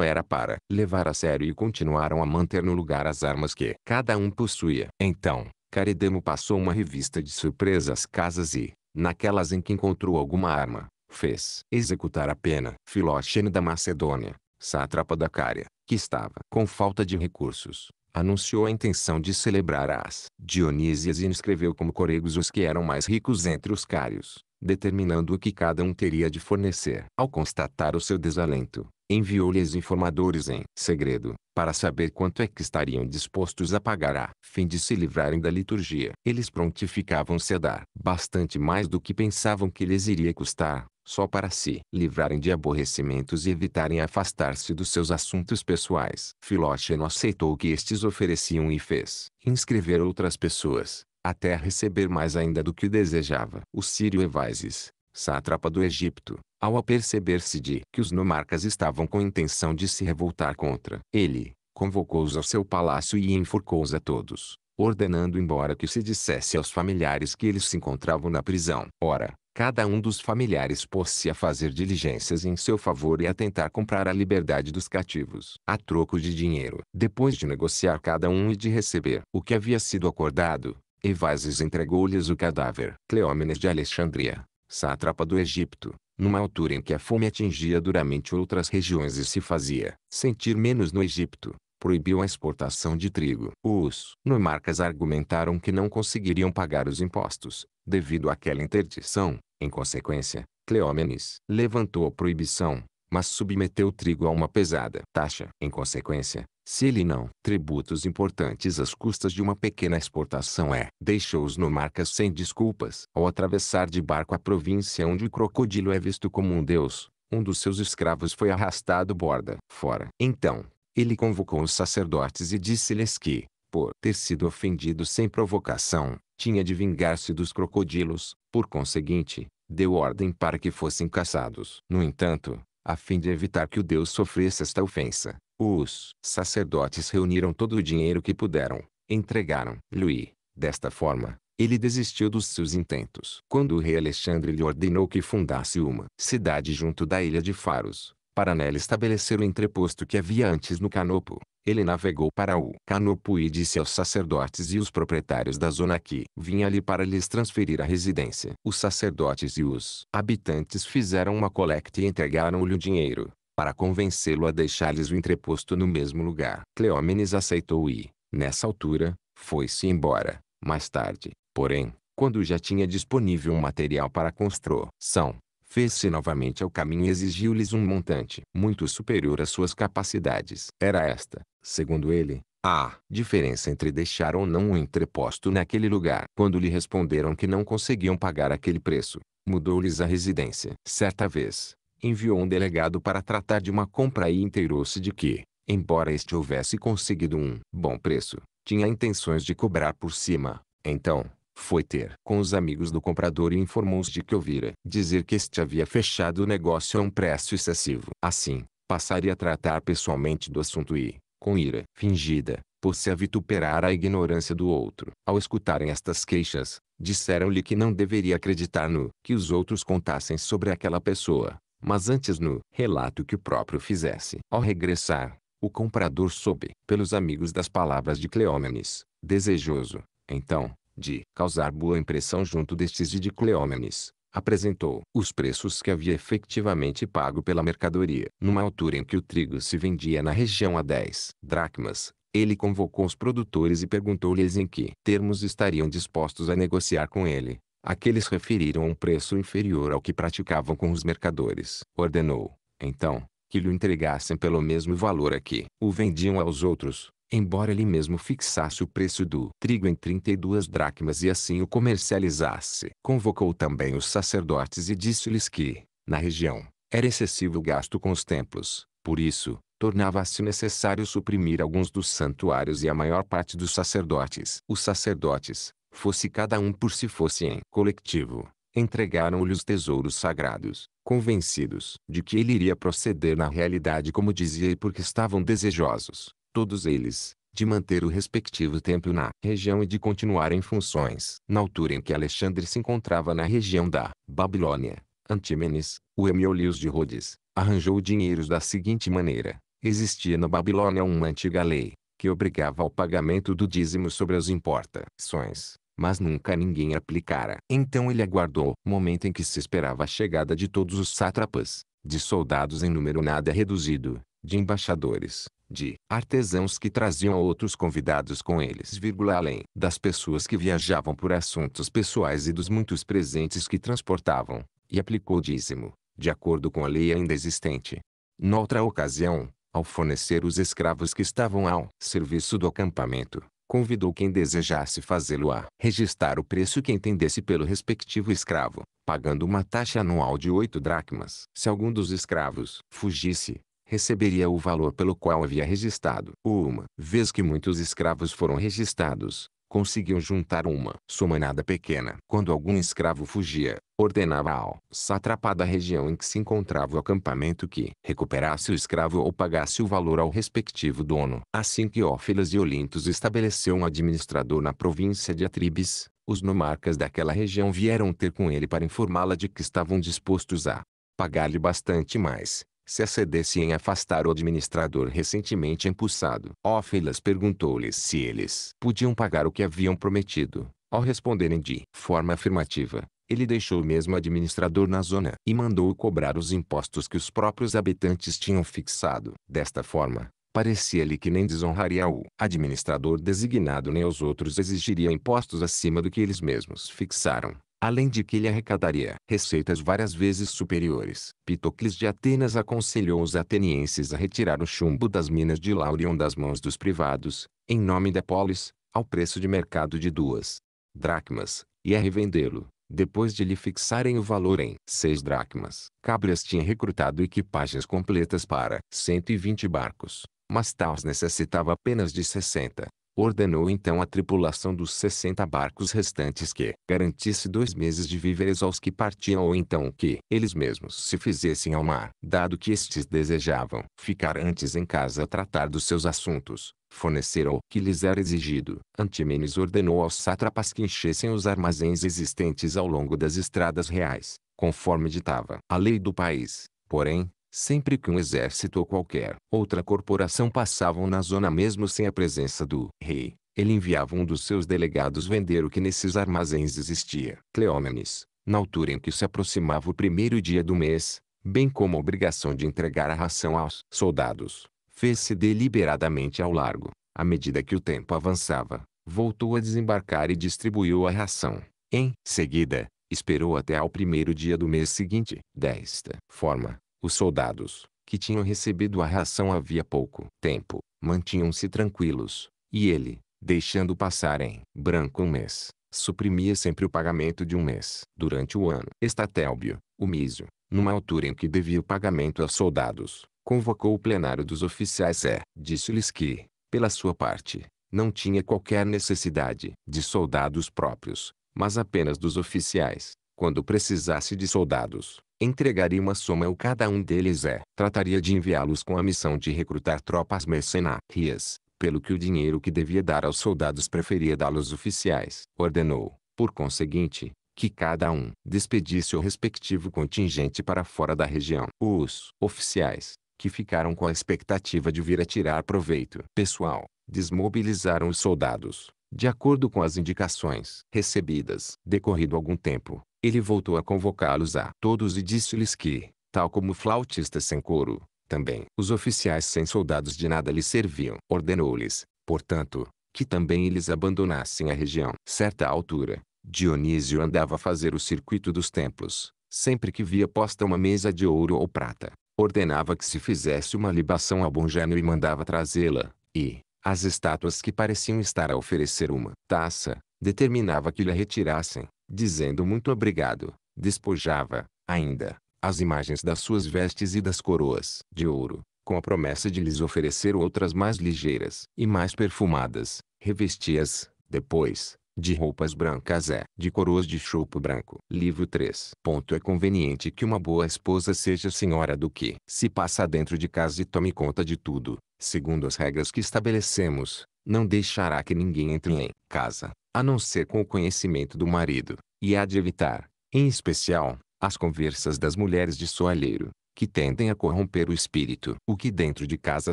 [SPEAKER 1] era para levar a sério e continuaram a manter no lugar as armas que cada um possuía. Então, Caridemo passou uma revista de surpresa às casas e, naquelas em que encontrou alguma arma, fez executar a pena. Filóxeno da Macedônia, sátrapa da Cária, que estava com falta de recursos, anunciou a intenção de celebrar as Dionísias e inscreveu como coregos os que eram mais ricos entre os cários, determinando o que cada um teria de fornecer. Ao constatar o seu desalento, enviou-lhes informadores em segredo, para saber quanto é que estariam dispostos a pagar a fim de se livrarem da liturgia. Eles prontificavam-se a dar bastante mais do que pensavam que lhes iria custar, só para se livrarem de aborrecimentos e evitarem afastar-se dos seus assuntos pessoais. Filóxeno aceitou o que estes ofereciam e fez inscrever outras pessoas, até receber mais ainda do que desejava. O sírio Evases, sátrapa do Egito, ao aperceber-se de que os nomarcas estavam com intenção de se revoltar contra ele, convocou-os ao seu palácio e enforcou-os a todos ordenando embora que se dissesse aos familiares que eles se encontravam na prisão. Ora, cada um dos familiares pôs-se a fazer diligências em seu favor e a tentar comprar a liberdade dos cativos, a troco de dinheiro. Depois de negociar cada um e de receber o que havia sido acordado, Evases entregou-lhes o cadáver. Cleómenes de Alexandria, sátrapa do Egito, numa altura em que a fome atingia duramente outras regiões e se fazia sentir menos no Egito, proibiu a exportação de trigo. Os nomarcas argumentaram que não conseguiriam pagar os impostos, devido àquela interdição. Em consequência, Cleómenes levantou a proibição, mas submeteu o trigo a uma pesada taxa. Em consequência, se ele não tributos importantes às custas de uma pequena exportação é, deixou os nomarcas sem desculpas. Ao atravessar de barco a província onde o crocodilo é visto como um deus, um dos seus escravos foi arrastado borda fora. Então, ele convocou os sacerdotes e disse-lhes que, por ter sido ofendido sem provocação, tinha de vingar-se dos crocodilos, por conseguinte, deu ordem para que fossem caçados. No entanto, a fim de evitar que o Deus sofresse esta ofensa, os sacerdotes reuniram todo o dinheiro que puderam, entregaram-lhe. Desta forma, ele desistiu dos seus intentos. Quando o rei Alexandre lhe ordenou que fundasse uma cidade junto da ilha de Faros, para nela estabelecer o entreposto que havia antes no canopo. Ele navegou para o canopo e disse aos sacerdotes e os proprietários da zona que vinha ali para lhes transferir a residência. Os sacerdotes e os habitantes fizeram uma colecta e entregaram-lhe o dinheiro, para convencê-lo a deixar-lhes o entreposto no mesmo lugar. Cleómenes aceitou e, nessa altura, foi-se embora. Mais tarde, porém, quando já tinha disponível um material para a construção, fez-se novamente ao caminho e exigiu-lhes um montante muito superior às suas capacidades. Era esta, segundo ele, a diferença entre deixar ou não o entreposto naquele lugar. Quando lhe responderam que não conseguiam pagar aquele preço, mudou-lhes a residência. Certa vez, enviou um delegado para tratar de uma compra e inteirou-se de que, embora este houvesse conseguido um bom preço, tinha intenções de cobrar por cima. Então, foi ter com os amigos do comprador e informou-os de que ouvira dizer que este havia fechado o negócio a um preço excessivo. Assim, passaria a tratar pessoalmente do assunto e, com ira fingida, pôs-se a vituperar a ignorância do outro. Ao escutarem estas queixas, disseram-lhe que não deveria acreditar no que os outros contassem sobre aquela pessoa, mas antes no relato que o próprio fizesse. Ao regressar, o comprador soube, pelos amigos das palavras de Cleómenes, desejoso, então, de causar boa impressão junto destes de Cleómenes, apresentou os preços que havia efetivamente pago pela mercadoria. Numa altura em que o trigo se vendia na região a 10 dracmas, ele convocou os produtores e perguntou-lhes em que termos estariam dispostos a negociar com ele. Aqueles referiram um preço inferior ao que praticavam com os mercadores. Ordenou, então, que lhe entregassem pelo mesmo valor a que o vendiam aos outros embora ele mesmo fixasse o preço do trigo em 32 dracmas e assim o comercializasse. Convocou também os sacerdotes e disse-lhes que, na região, era excessivo o gasto com os templos. Por isso, tornava-se necessário suprimir alguns dos santuários e a maior parte dos sacerdotes. Os sacerdotes, fosse cada um por si fosse em coletivo, entregaram-lhe os tesouros sagrados, convencidos de que ele iria proceder na realidade como dizia e porque estavam desejosos todos eles, de manter o respectivo templo na região e de continuar em funções. Na altura em que Alexandre se encontrava na região da Babilônia, Antímenes, o Emiolius de Rhodes, arranjou dinheiros da seguinte maneira. Existia na Babilônia uma antiga lei, que obrigava ao pagamento do dízimo sobre as importações, mas nunca ninguém aplicara. Então ele aguardou o momento em que se esperava a chegada de todos os sátrapas, de soldados em número nada reduzido, de embaixadores, de artesãos que traziam outros convidados com eles, além das pessoas que viajavam por assuntos pessoais e dos muitos presentes que transportavam, e aplicou dízimo, de acordo com a lei ainda existente. Noutra ocasião, ao fornecer os escravos que estavam ao serviço do acampamento, convidou quem desejasse fazê-lo a registrar o preço que entendesse pelo respectivo escravo, pagando uma taxa anual de oito dracmas. Se algum dos escravos fugisse, receberia o valor pelo qual havia registrado. Uma vez que muitos escravos foram registrados, conseguiam juntar uma nada pequena. Quando algum escravo fugia, ordenava ao sátrapa da região em que se encontrava o acampamento que recuperasse o escravo ou pagasse o valor ao respectivo dono. Assim que Ófilas e Olintos estabeleceu um administrador na província de Atribes, os nomarcas daquela região vieram ter com ele para informá-la de que estavam dispostos a pagar-lhe bastante mais se acedesse em afastar o administrador recentemente empossado. Ófilas perguntou-lhes se eles podiam pagar o que haviam prometido. Ao responderem de forma afirmativa, ele deixou o mesmo administrador na zona e mandou cobrar os impostos que os próprios habitantes tinham fixado. Desta forma, parecia-lhe que nem desonraria o administrador designado nem os outros exigiria impostos acima do que eles mesmos fixaram além de que ele arrecadaria receitas várias vezes superiores. Pitocles de Atenas aconselhou os atenienses a retirar o chumbo das minas de Laurion das mãos dos privados, em nome da polis, ao preço de mercado de duas dracmas, e a revendê-lo, depois de lhe fixarem o valor em seis dracmas. Cábrias tinha recrutado equipagens completas para 120 barcos, mas Taos necessitava apenas de 60. Ordenou então a tripulação dos 60 barcos restantes que garantisse dois meses de víveres aos que partiam ou então que eles mesmos se fizessem ao mar, dado que estes desejavam ficar antes em casa a tratar dos seus assuntos. Fornecer o que lhes era exigido. Antimenes ordenou aos sátrapas que enchessem os armazéns existentes ao longo das estradas reais, conforme ditava a lei do país. Porém, sempre que um exército ou qualquer outra corporação passavam na zona mesmo sem a presença do rei, ele enviava um dos seus delegados vender o que nesses armazéns existia. Cleómenes, na altura em que se aproximava o primeiro dia do mês, bem como a obrigação de entregar a ração aos soldados, fez-se deliberadamente ao largo. À medida que o tempo avançava, voltou a desembarcar e distribuiu a ração. Em seguida, esperou até ao primeiro dia do mês seguinte. Desta forma, os soldados, que tinham recebido a ração havia pouco tempo, mantinham-se tranquilos, e ele, deixando passar em branco um mês, suprimia sempre o pagamento de um mês. Durante o ano, Estatelbio, o Mísio, numa altura em que devia o pagamento aos soldados, convocou o plenário dos oficiais e disse-lhes que, pela sua parte, não tinha qualquer necessidade de soldados próprios, mas apenas dos oficiais quando precisasse de soldados, entregaria uma soma ao cada um deles é. Trataria de enviá-los com a missão de recrutar tropas mercenárias, pelo que o dinheiro que devia dar aos soldados preferia dar aos oficiais. Ordenou, por conseguinte, que cada um despedisse o respectivo contingente para fora da região. Os oficiais, que ficaram com a expectativa de vir a tirar proveito pessoal, desmobilizaram os soldados, de acordo com as indicações recebidas. Decorrido algum tempo, ele voltou a convocá-los a todos e disse-lhes que, tal como flautistas sem couro, também os oficiais sem soldados de nada lhe serviam. Ordenou-lhes, portanto, que também eles abandonassem a região. Certa altura, Dionísio andava a fazer o circuito dos templos. Sempre que via posta uma mesa de ouro ou prata, ordenava que se fizesse uma libação a bom gênio e mandava trazê-la, e, as estátuas que pareciam estar a oferecer uma taça, determinava que lhe retirassem dizendo muito obrigado, despojava, ainda, as imagens das suas vestes e das coroas de ouro, com a promessa de lhes oferecer outras mais ligeiras e mais perfumadas, revestia-as, depois, de roupas brancas é de coroas de choupo branco. Livro 3. Ponto é conveniente que uma boa esposa seja senhora do que se passa dentro de casa e tome conta de tudo, segundo as regras que estabelecemos, não deixará que ninguém entre em casa, a não ser com o conhecimento do marido, e há de evitar, em especial, as conversas das mulheres de soalheiro, que tendem a corromper o espírito. O que dentro de casa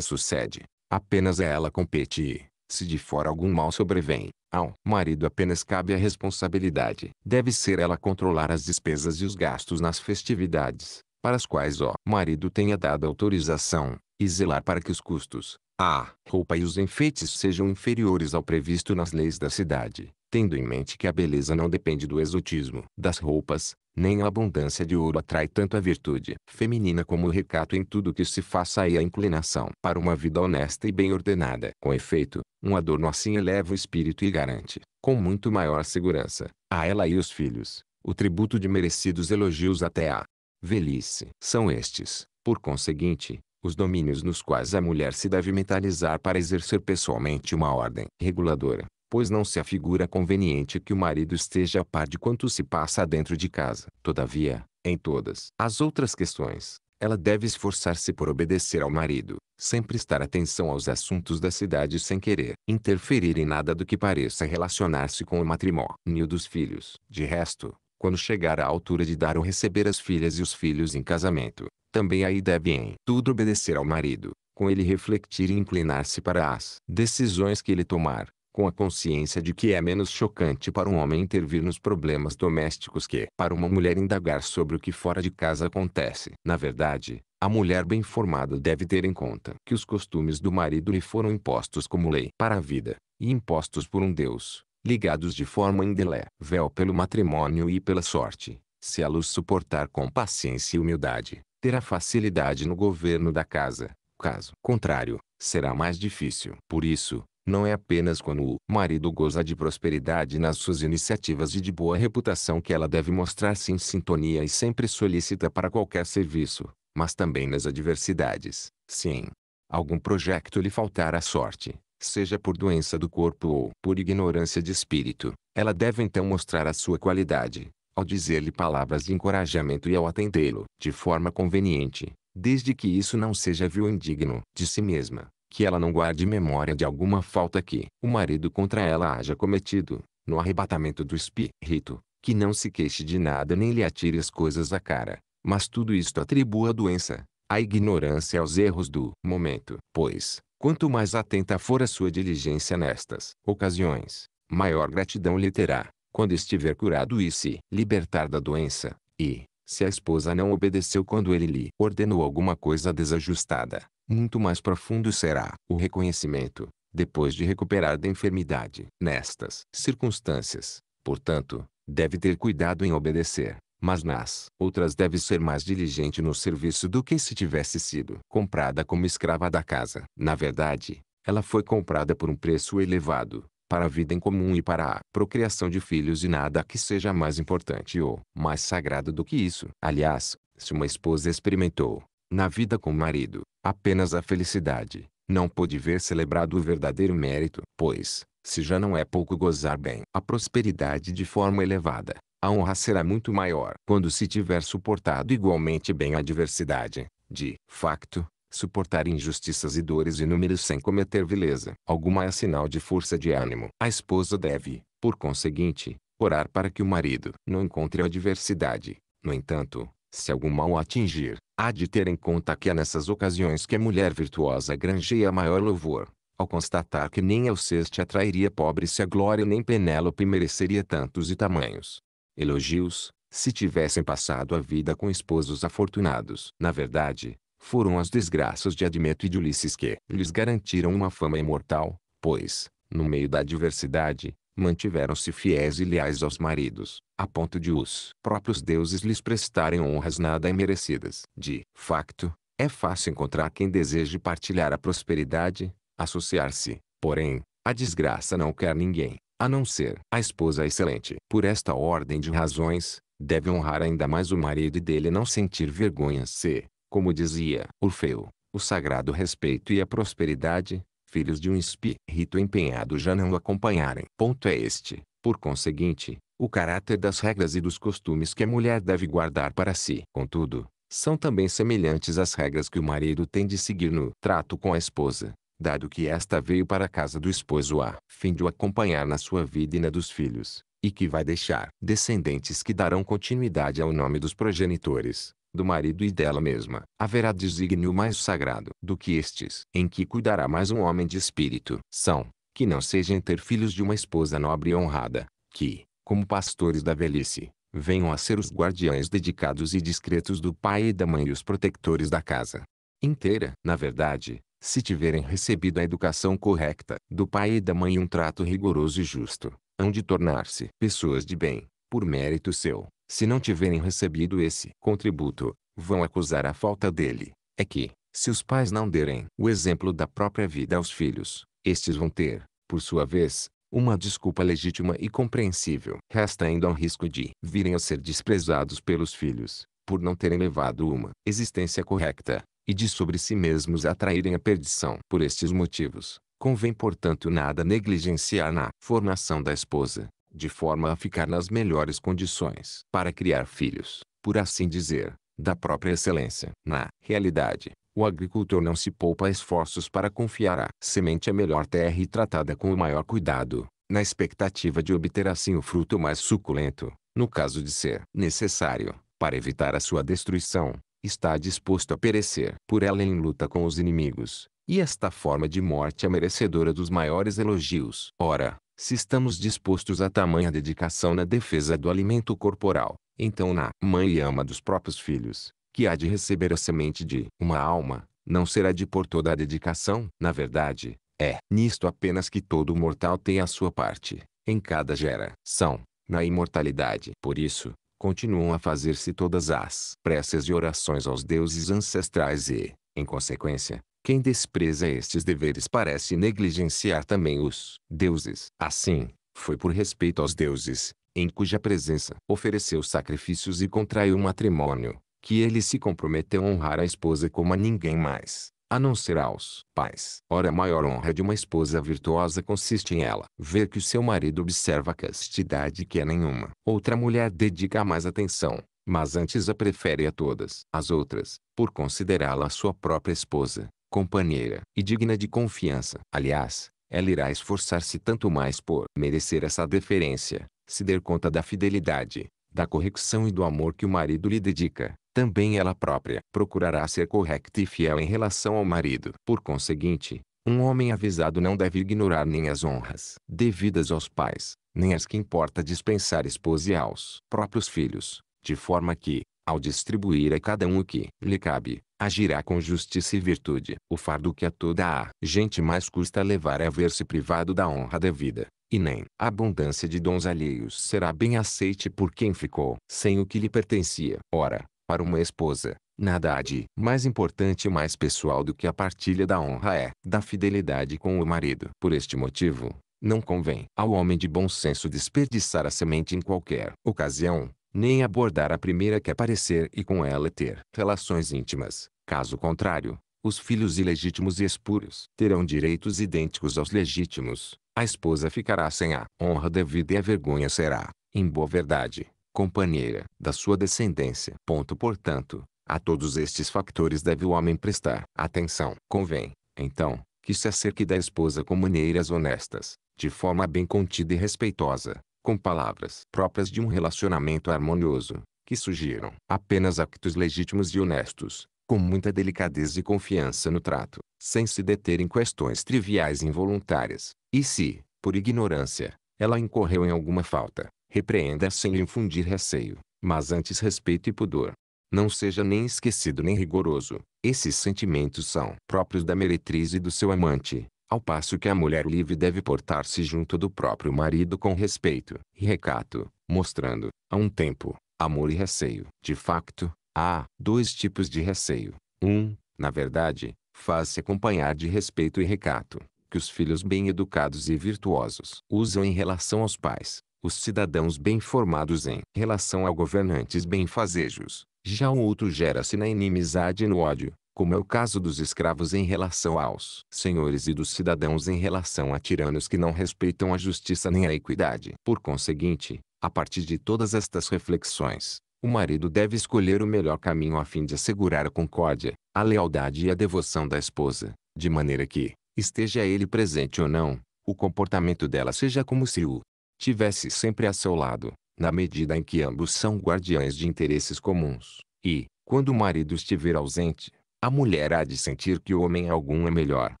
[SPEAKER 1] sucede, apenas a ela compete e, se de fora algum mal sobrevém, ao marido apenas cabe a responsabilidade. Deve ser ela controlar as despesas e os gastos nas festividades, para as quais o marido tenha dado autorização, e zelar para que os custos, a roupa e os enfeites sejam inferiores ao previsto nas leis da cidade, tendo em mente que a beleza não depende do exotismo das roupas, nem a abundância de ouro atrai tanto a virtude feminina como o recato em tudo que se faça e a inclinação para uma vida honesta e bem ordenada. Com efeito, um adorno assim eleva o espírito e garante, com muito maior segurança, a ela e os filhos, o tributo de merecidos elogios até a velhice. São estes, por conseguinte, os domínios nos quais a mulher se deve mentalizar para exercer pessoalmente uma ordem reguladora, pois não se afigura conveniente que o marido esteja a par de quanto se passa dentro de casa. Todavia, em todas as outras questões, ela deve esforçar-se por obedecer ao marido, sempre estar atenção aos assuntos da cidade sem querer interferir em nada do que pareça relacionar-se com o matrimônio dos filhos. De resto, quando chegar à altura de dar ou receber as filhas e os filhos em casamento, também aí deve em tudo obedecer ao marido, com ele refletir e inclinar-se para as decisões que ele tomar, com a consciência de que é menos chocante para um homem intervir nos problemas domésticos que para uma mulher indagar sobre o que fora de casa acontece. Na verdade, a mulher bem formada deve ter em conta que os costumes do marido lhe foram impostos como lei para a vida, e impostos por um Deus, ligados de forma indelével pelo matrimônio e pela sorte, se ela os suportar com paciência e humildade terá facilidade no governo da casa. Caso contrário, será mais difícil. Por isso, não é apenas quando o marido goza de prosperidade nas suas iniciativas e de boa reputação que ela deve mostrar-se em sintonia e sempre solicita para qualquer serviço, mas também nas adversidades. Se em algum projeto lhe faltar a sorte, seja por doença do corpo ou por ignorância de espírito, ela deve então mostrar a sua qualidade, ao dizer-lhe palavras de encorajamento e ao atendê-lo de forma conveniente, desde que isso não seja vil indigno de si mesma, que ela não guarde memória de alguma falta que o marido contra ela haja cometido, no arrebatamento do espírito, que não se queixe de nada nem lhe atire as coisas à cara, mas tudo isto atribua a doença, a ignorância aos erros do momento, pois, quanto mais atenta for a sua diligência nestas ocasiões, maior gratidão lhe terá quando estiver curado e se libertar da doença, e, se a esposa não obedeceu quando ele lhe ordenou alguma coisa desajustada, muito mais profundo será o reconhecimento, depois de recuperar da enfermidade. Nestas circunstâncias, portanto, deve ter cuidado em obedecer, mas nas outras deve ser mais diligente no serviço do que se tivesse sido comprada como escrava da casa. Na verdade, ela foi comprada por um preço elevado, para a vida em comum e para a procriação de filhos e nada que seja mais importante ou mais sagrado do que isso. Aliás, se uma esposa experimentou, na vida com o marido, apenas a felicidade, não pôde ver celebrado o verdadeiro mérito, pois, se já não é pouco gozar bem a prosperidade de forma elevada, a honra será muito maior quando se tiver suportado igualmente bem a adversidade. De facto, suportar injustiças e dores inúmeras sem cometer vileza alguma é sinal de força de ânimo. A esposa deve, por conseguinte, orar para que o marido não encontre adversidade. No entanto, se algum mal atingir, há de ter em conta que é nessas ocasiões que a mulher virtuosa granjeia maior louvor, ao constatar que nem Alceste atrairia pobre se a glória nem Penélope mereceria tantos e tamanhos. Elogios, se tivessem passado a vida com esposos afortunados. Na verdade, foram as desgraças de Admeto e de Ulisses que lhes garantiram uma fama imortal, pois, no meio da adversidade, mantiveram-se fiéis e leais aos maridos, a ponto de os próprios deuses lhes prestarem honras nada merecidas. De facto, é fácil encontrar quem deseje partilhar a prosperidade, associar-se, porém, a desgraça não quer ninguém, a não ser a esposa excelente. Por esta ordem de razões, deve honrar ainda mais o marido e dele não sentir vergonha se, como dizia Orfeu, o sagrado respeito e a prosperidade, filhos de um espírito empenhado já não o acompanharem. Ponto é este, por conseguinte, o caráter das regras e dos costumes que a mulher deve guardar para si. Contudo, são também semelhantes às regras que o marido tem de seguir no trato com a esposa, dado que esta veio para a casa do esposo a fim de o acompanhar na sua vida e na dos filhos, e que vai deixar descendentes que darão continuidade ao nome dos progenitores do marido e dela mesma, haverá desígnio mais sagrado do que estes, em que cuidará mais um homem de espírito são, que não sejam ter filhos de uma esposa nobre e honrada, que, como pastores da velhice, venham a ser os guardiães dedicados e discretos do pai e da mãe e os protectores da casa inteira. Na verdade, se tiverem recebido a educação correta do pai e da mãe e um trato rigoroso e justo, hão de tornar-se pessoas de bem, por mérito seu, se não tiverem recebido esse contributo, vão acusar a falta dele. É que, se os pais não derem o exemplo da própria vida aos filhos, estes vão ter, por sua vez, uma desculpa legítima e compreensível. Resta ainda o um risco de virem a ser desprezados pelos filhos, por não terem levado uma existência correta, e de sobre si mesmos atraírem a perdição. Por estes motivos, convém portanto nada negligenciar na formação da esposa, de forma a ficar nas melhores condições para criar filhos, por assim dizer, da própria excelência. Na realidade, o agricultor não se poupa esforços para confiar a semente à melhor terra e tratada com o maior cuidado, na expectativa de obter assim o fruto mais suculento, no caso de ser necessário, para evitar a sua destruição, está disposto a perecer por ela em luta com os inimigos, e esta forma de morte é merecedora dos maiores elogios. Ora, se estamos dispostos a tamanha dedicação na defesa do alimento corporal, então na mãe e ama dos próprios filhos, que há de receber a semente de uma alma, não será de por toda a dedicação. Na verdade, é nisto apenas que todo mortal tem a sua parte, em cada geração, na imortalidade. Por isso, continuam a fazer-se todas as preces e orações aos deuses ancestrais e, em consequência, quem despreza estes deveres parece negligenciar também os deuses. Assim, foi por respeito aos deuses, em cuja presença ofereceu sacrifícios e contraiu matrimônio, que ele se comprometeu a honrar a esposa como a ninguém mais, a não ser aos pais. Ora, a maior honra de uma esposa virtuosa consiste em ela ver que o seu marido observa a castidade que é nenhuma. Outra mulher dedica mais atenção, mas antes a prefere a todas as outras, por considerá-la sua própria esposa companheira e digna de confiança. Aliás, ela irá esforçar-se tanto mais por merecer essa deferência, se der conta da fidelidade, da correção e do amor que o marido lhe dedica. Também ela própria procurará ser correta e fiel em relação ao marido. Por conseguinte, um homem avisado não deve ignorar nem as honras devidas aos pais, nem as que importa dispensar esposa e aos próprios filhos, de forma que, ao distribuir a cada um o que lhe cabe, agirá com justiça e virtude. O fardo que a toda a gente mais custa levar é ver-se privado da honra devida, e nem a abundância de dons alheios será bem aceite por quem ficou sem o que lhe pertencia. Ora, para uma esposa, nada há de mais importante e mais pessoal do que a partilha da honra é da fidelidade com o marido. Por este motivo, não convém ao homem de bom senso desperdiçar a semente em qualquer ocasião, nem abordar a primeira que aparecer e com ela ter relações íntimas. Caso contrário, os filhos ilegítimos e espúrios terão direitos idênticos aos legítimos. A esposa ficará sem a honra devida e a vergonha será, em boa verdade, companheira da sua descendência. Ponto, portanto, a todos estes factores deve o homem prestar atenção. Convém, então, que se acerque da esposa com maneiras honestas, de forma bem contida e respeitosa, com palavras próprias de um relacionamento harmonioso, que surgiram apenas actos legítimos e honestos, com muita delicadeza e confiança no trato, sem se deter em questões triviais e involuntárias, e se, por ignorância, ela incorreu em alguma falta, repreenda sem lhe infundir receio, mas antes respeito e pudor. Não seja nem esquecido nem rigoroso. Esses sentimentos são próprios da meretriz e do seu amante, ao passo que a mulher livre deve portar-se junto do próprio marido com respeito e recato, mostrando, a um tempo, amor e receio. De facto, há dois tipos de receio. Um, na verdade, faz-se acompanhar de respeito e recato, que os filhos bem educados e virtuosos usam em relação aos pais, os cidadãos bem formados em relação a governantes benfazejos. Já o outro gera-se na inimizade e no ódio, como é o caso dos escravos em relação aos senhores e dos cidadãos em relação a tiranos que não respeitam a justiça nem a equidade. Por conseguinte, a partir de todas estas reflexões, o marido deve escolher o melhor caminho a fim de assegurar a concórdia, a lealdade e a devoção da esposa, de maneira que, esteja ele presente ou não, o comportamento dela seja como se o tivesse sempre a seu lado, na medida em que ambos são guardiães de interesses comuns, e, quando o marido estiver ausente, a mulher há de sentir que o homem algum é melhor,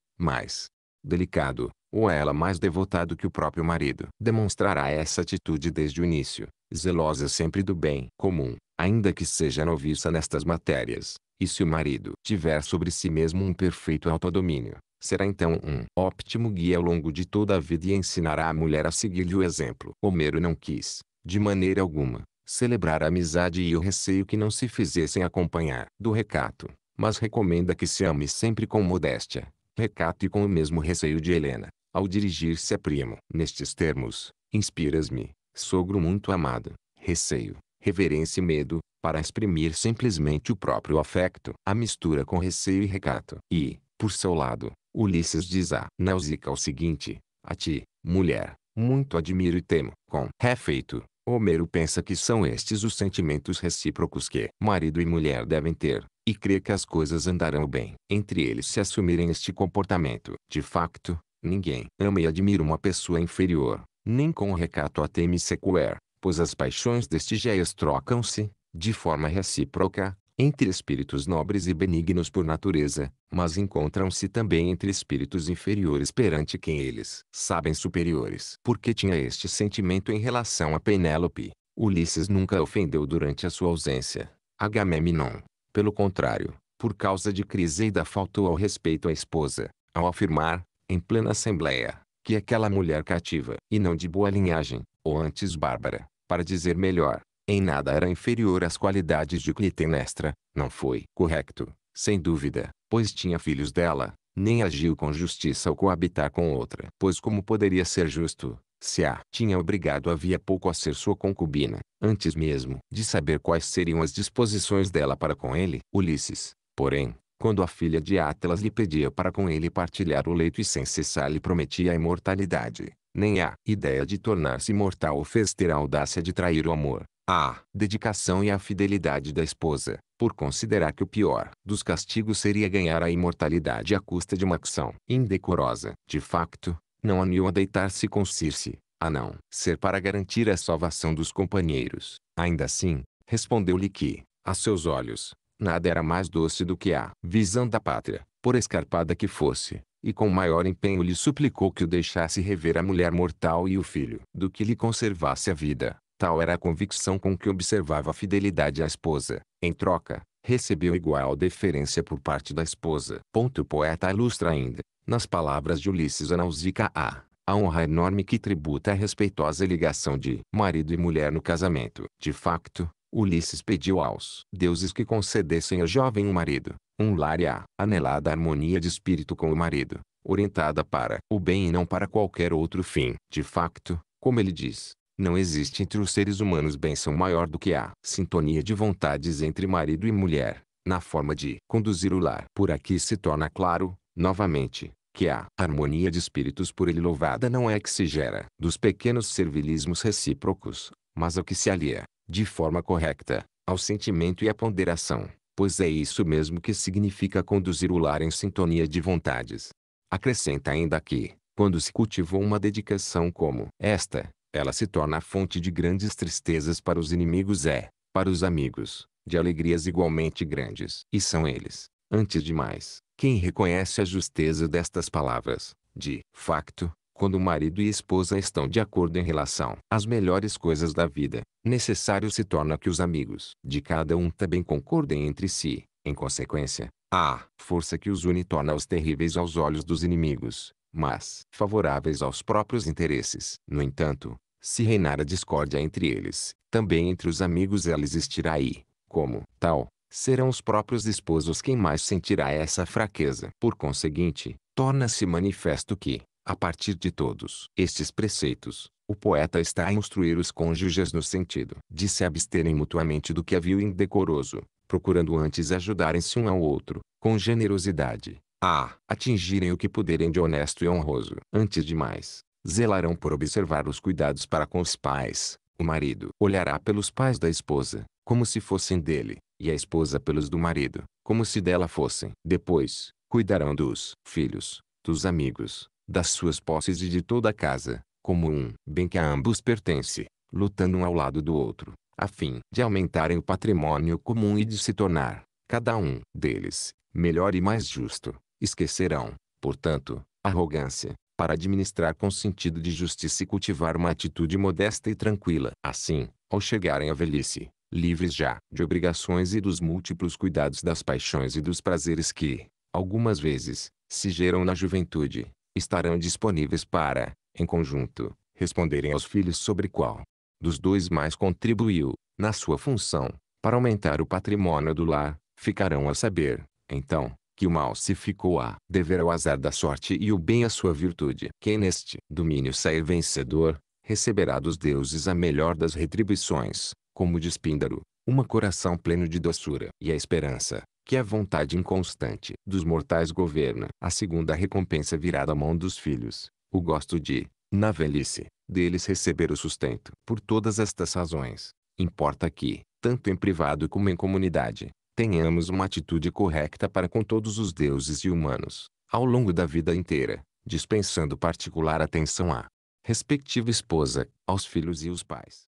[SPEAKER 1] mais delicado, ou ela mais devotado que o próprio marido. Demonstrará essa atitude desde o início, zelosa sempre do bem comum, ainda que seja noviça nestas matérias. E se o marido tiver sobre si mesmo um perfeito autodomínio, será então um óptimo guia ao longo de toda a vida e ensinará a mulher a seguir-lhe o exemplo. Homero não quis, de maneira alguma, celebrar a amizade e o receio que não se fizessem acompanhar do recato mas recomenda que se ame sempre com modéstia, recato e com o mesmo receio de Helena, ao dirigir-se a primo. Nestes termos, inspiras-me, sogro muito amado, receio, reverência e medo, para exprimir simplesmente o próprio afeto. A mistura com receio e recato. E, por seu lado, Ulisses diz a Nausica o seguinte, a ti, mulher, muito admiro e temo. Com refeito, Homero pensa que são estes os sentimentos recíprocos que marido e mulher devem ter, e crer que as coisas andarão bem entre eles se assumirem este comportamento. De facto, ninguém ama e admira uma pessoa inferior, nem com recato a teme sequer, pois as paixões deste géis trocam-se, de forma recíproca, entre espíritos nobres e benignos por natureza, mas encontram-se também entre espíritos inferiores perante quem eles sabem superiores. Porque tinha este sentimento em relação a Penélope, Ulisses nunca ofendeu durante a sua ausência. Agamemnon, pelo contrário, por causa de Criseida faltou ao respeito à esposa, ao afirmar, em plena assembleia, que aquela mulher cativa, e não de boa linhagem, ou antes bárbara, para dizer melhor, em nada era inferior às qualidades de Clitemnestra, não foi correto, sem dúvida, pois tinha filhos dela, nem agiu com justiça ao coabitar com outra. Pois como poderia ser justo, se a tinha obrigado havia pouco a ser sua concubina, antes mesmo de saber quais seriam as disposições dela para com ele. Ulisses, porém, quando a filha de Atlas lhe pedia para com ele partilhar o leito e sem cessar lhe prometia a imortalidade, nem a ideia de tornar-se mortal o fez ter a audácia de trair o amor, a dedicação e a fidelidade da esposa, por considerar que o pior dos castigos seria ganhar a imortalidade à custa de uma ação indecorosa. De facto, não aniu a deitar-se com Circe, a não ser para garantir a salvação dos companheiros. Ainda assim, respondeu-lhe que, a seus olhos, nada era mais doce do que a visão da pátria, por escarpada que fosse, e com maior empenho lhe suplicou que o deixasse rever a mulher mortal e o filho, do que lhe conservasse a vida. Tal era a convicção com que observava a fidelidade à esposa. Em troca, recebeu igual deferência por parte da esposa. Ponto poeta ilustra ainda nas palavras de Ulisses a Nausicaa A, a honra enorme que tributa é a respeitosa ligação de marido e mulher no casamento. De facto, Ulisses pediu aos deuses que concedessem ao jovem um marido, um lar e a anelada harmonia de espírito com o marido, orientada para o bem e não para qualquer outro fim. De facto, como ele diz, não existe entre os seres humanos bênção maior do que a sintonia de vontades entre marido e mulher, na forma de conduzir o lar. Por aqui se torna claro, novamente, que a harmonia de espíritos por ele louvada não é que se gera dos pequenos servilismos recíprocos, mas ao que se alia, de forma correta, ao sentimento e à ponderação, pois é isso mesmo que significa conduzir o lar em sintonia de vontades. Acrescenta ainda que, quando se cultivou uma dedicação como esta, ela se torna a fonte de grandes tristezas para os inimigos é, para os amigos, de alegrias igualmente grandes. E são eles, antes de mais, quem reconhece a justeza destas palavras, de facto, quando o marido e esposa estão de acordo em relação às melhores coisas da vida, necessário se torna que os amigos de cada um também concordem entre si. Em consequência, a força que os une torna-os terríveis aos olhos dos inimigos, mas favoráveis aos próprios interesses. No entanto, se reinar a discórdia entre eles, também entre os amigos ela existirá e, como tal, serão os próprios esposos quem mais sentirá essa fraqueza. Por conseguinte, torna-se manifesto que, a partir de todos estes preceitos, o poeta está a instruir os cônjuges no sentido de se absterem mutuamente do que havia indecoroso, procurando antes ajudarem-se um ao outro, com generosidade, a atingirem o que puderem de honesto e honroso. Antes de mais, zelarão por observar os cuidados para com os pais. O marido olhará pelos pais da esposa, como se fossem dele, e a esposa pelos do marido, como se dela fossem. Depois, cuidarão dos filhos, dos amigos, das suas posses e de toda a casa, como um bem que a ambos pertence, lutando um ao lado do outro, a fim de aumentarem o patrimônio comum e de se tornar, cada um deles, melhor e mais justo. Esquecerão, portanto, arrogância, para administrar com sentido de justiça e cultivar uma atitude modesta e tranquila. Assim, ao chegarem à velhice, livres já de obrigações e dos múltiplos cuidados das paixões e dos prazeres que, algumas vezes, se geram na juventude, estarão disponíveis para, em conjunto, responderem aos filhos sobre qual dos dois mais contribuiu, na sua função, para aumentar o patrimônio do lar, ficarão a saber, então, que o mal se ficou a dever ao azar da sorte e o bem à sua virtude. Quem neste domínio sair vencedor, receberá dos deuses a melhor das retribuições, como diz Píndaro, uma coração pleno de doçura e a esperança, que é a vontade inconstante dos mortais governa. A segunda recompensa virá da mão dos filhos, o gosto de, na velhice, deles receber o sustento. Por todas estas razões, importa que, tanto em privado como em comunidade, tenhamos uma atitude correta para com todos os deuses e humanos, ao longo da vida inteira, dispensando particular atenção à respectiva esposa, aos filhos e os pais.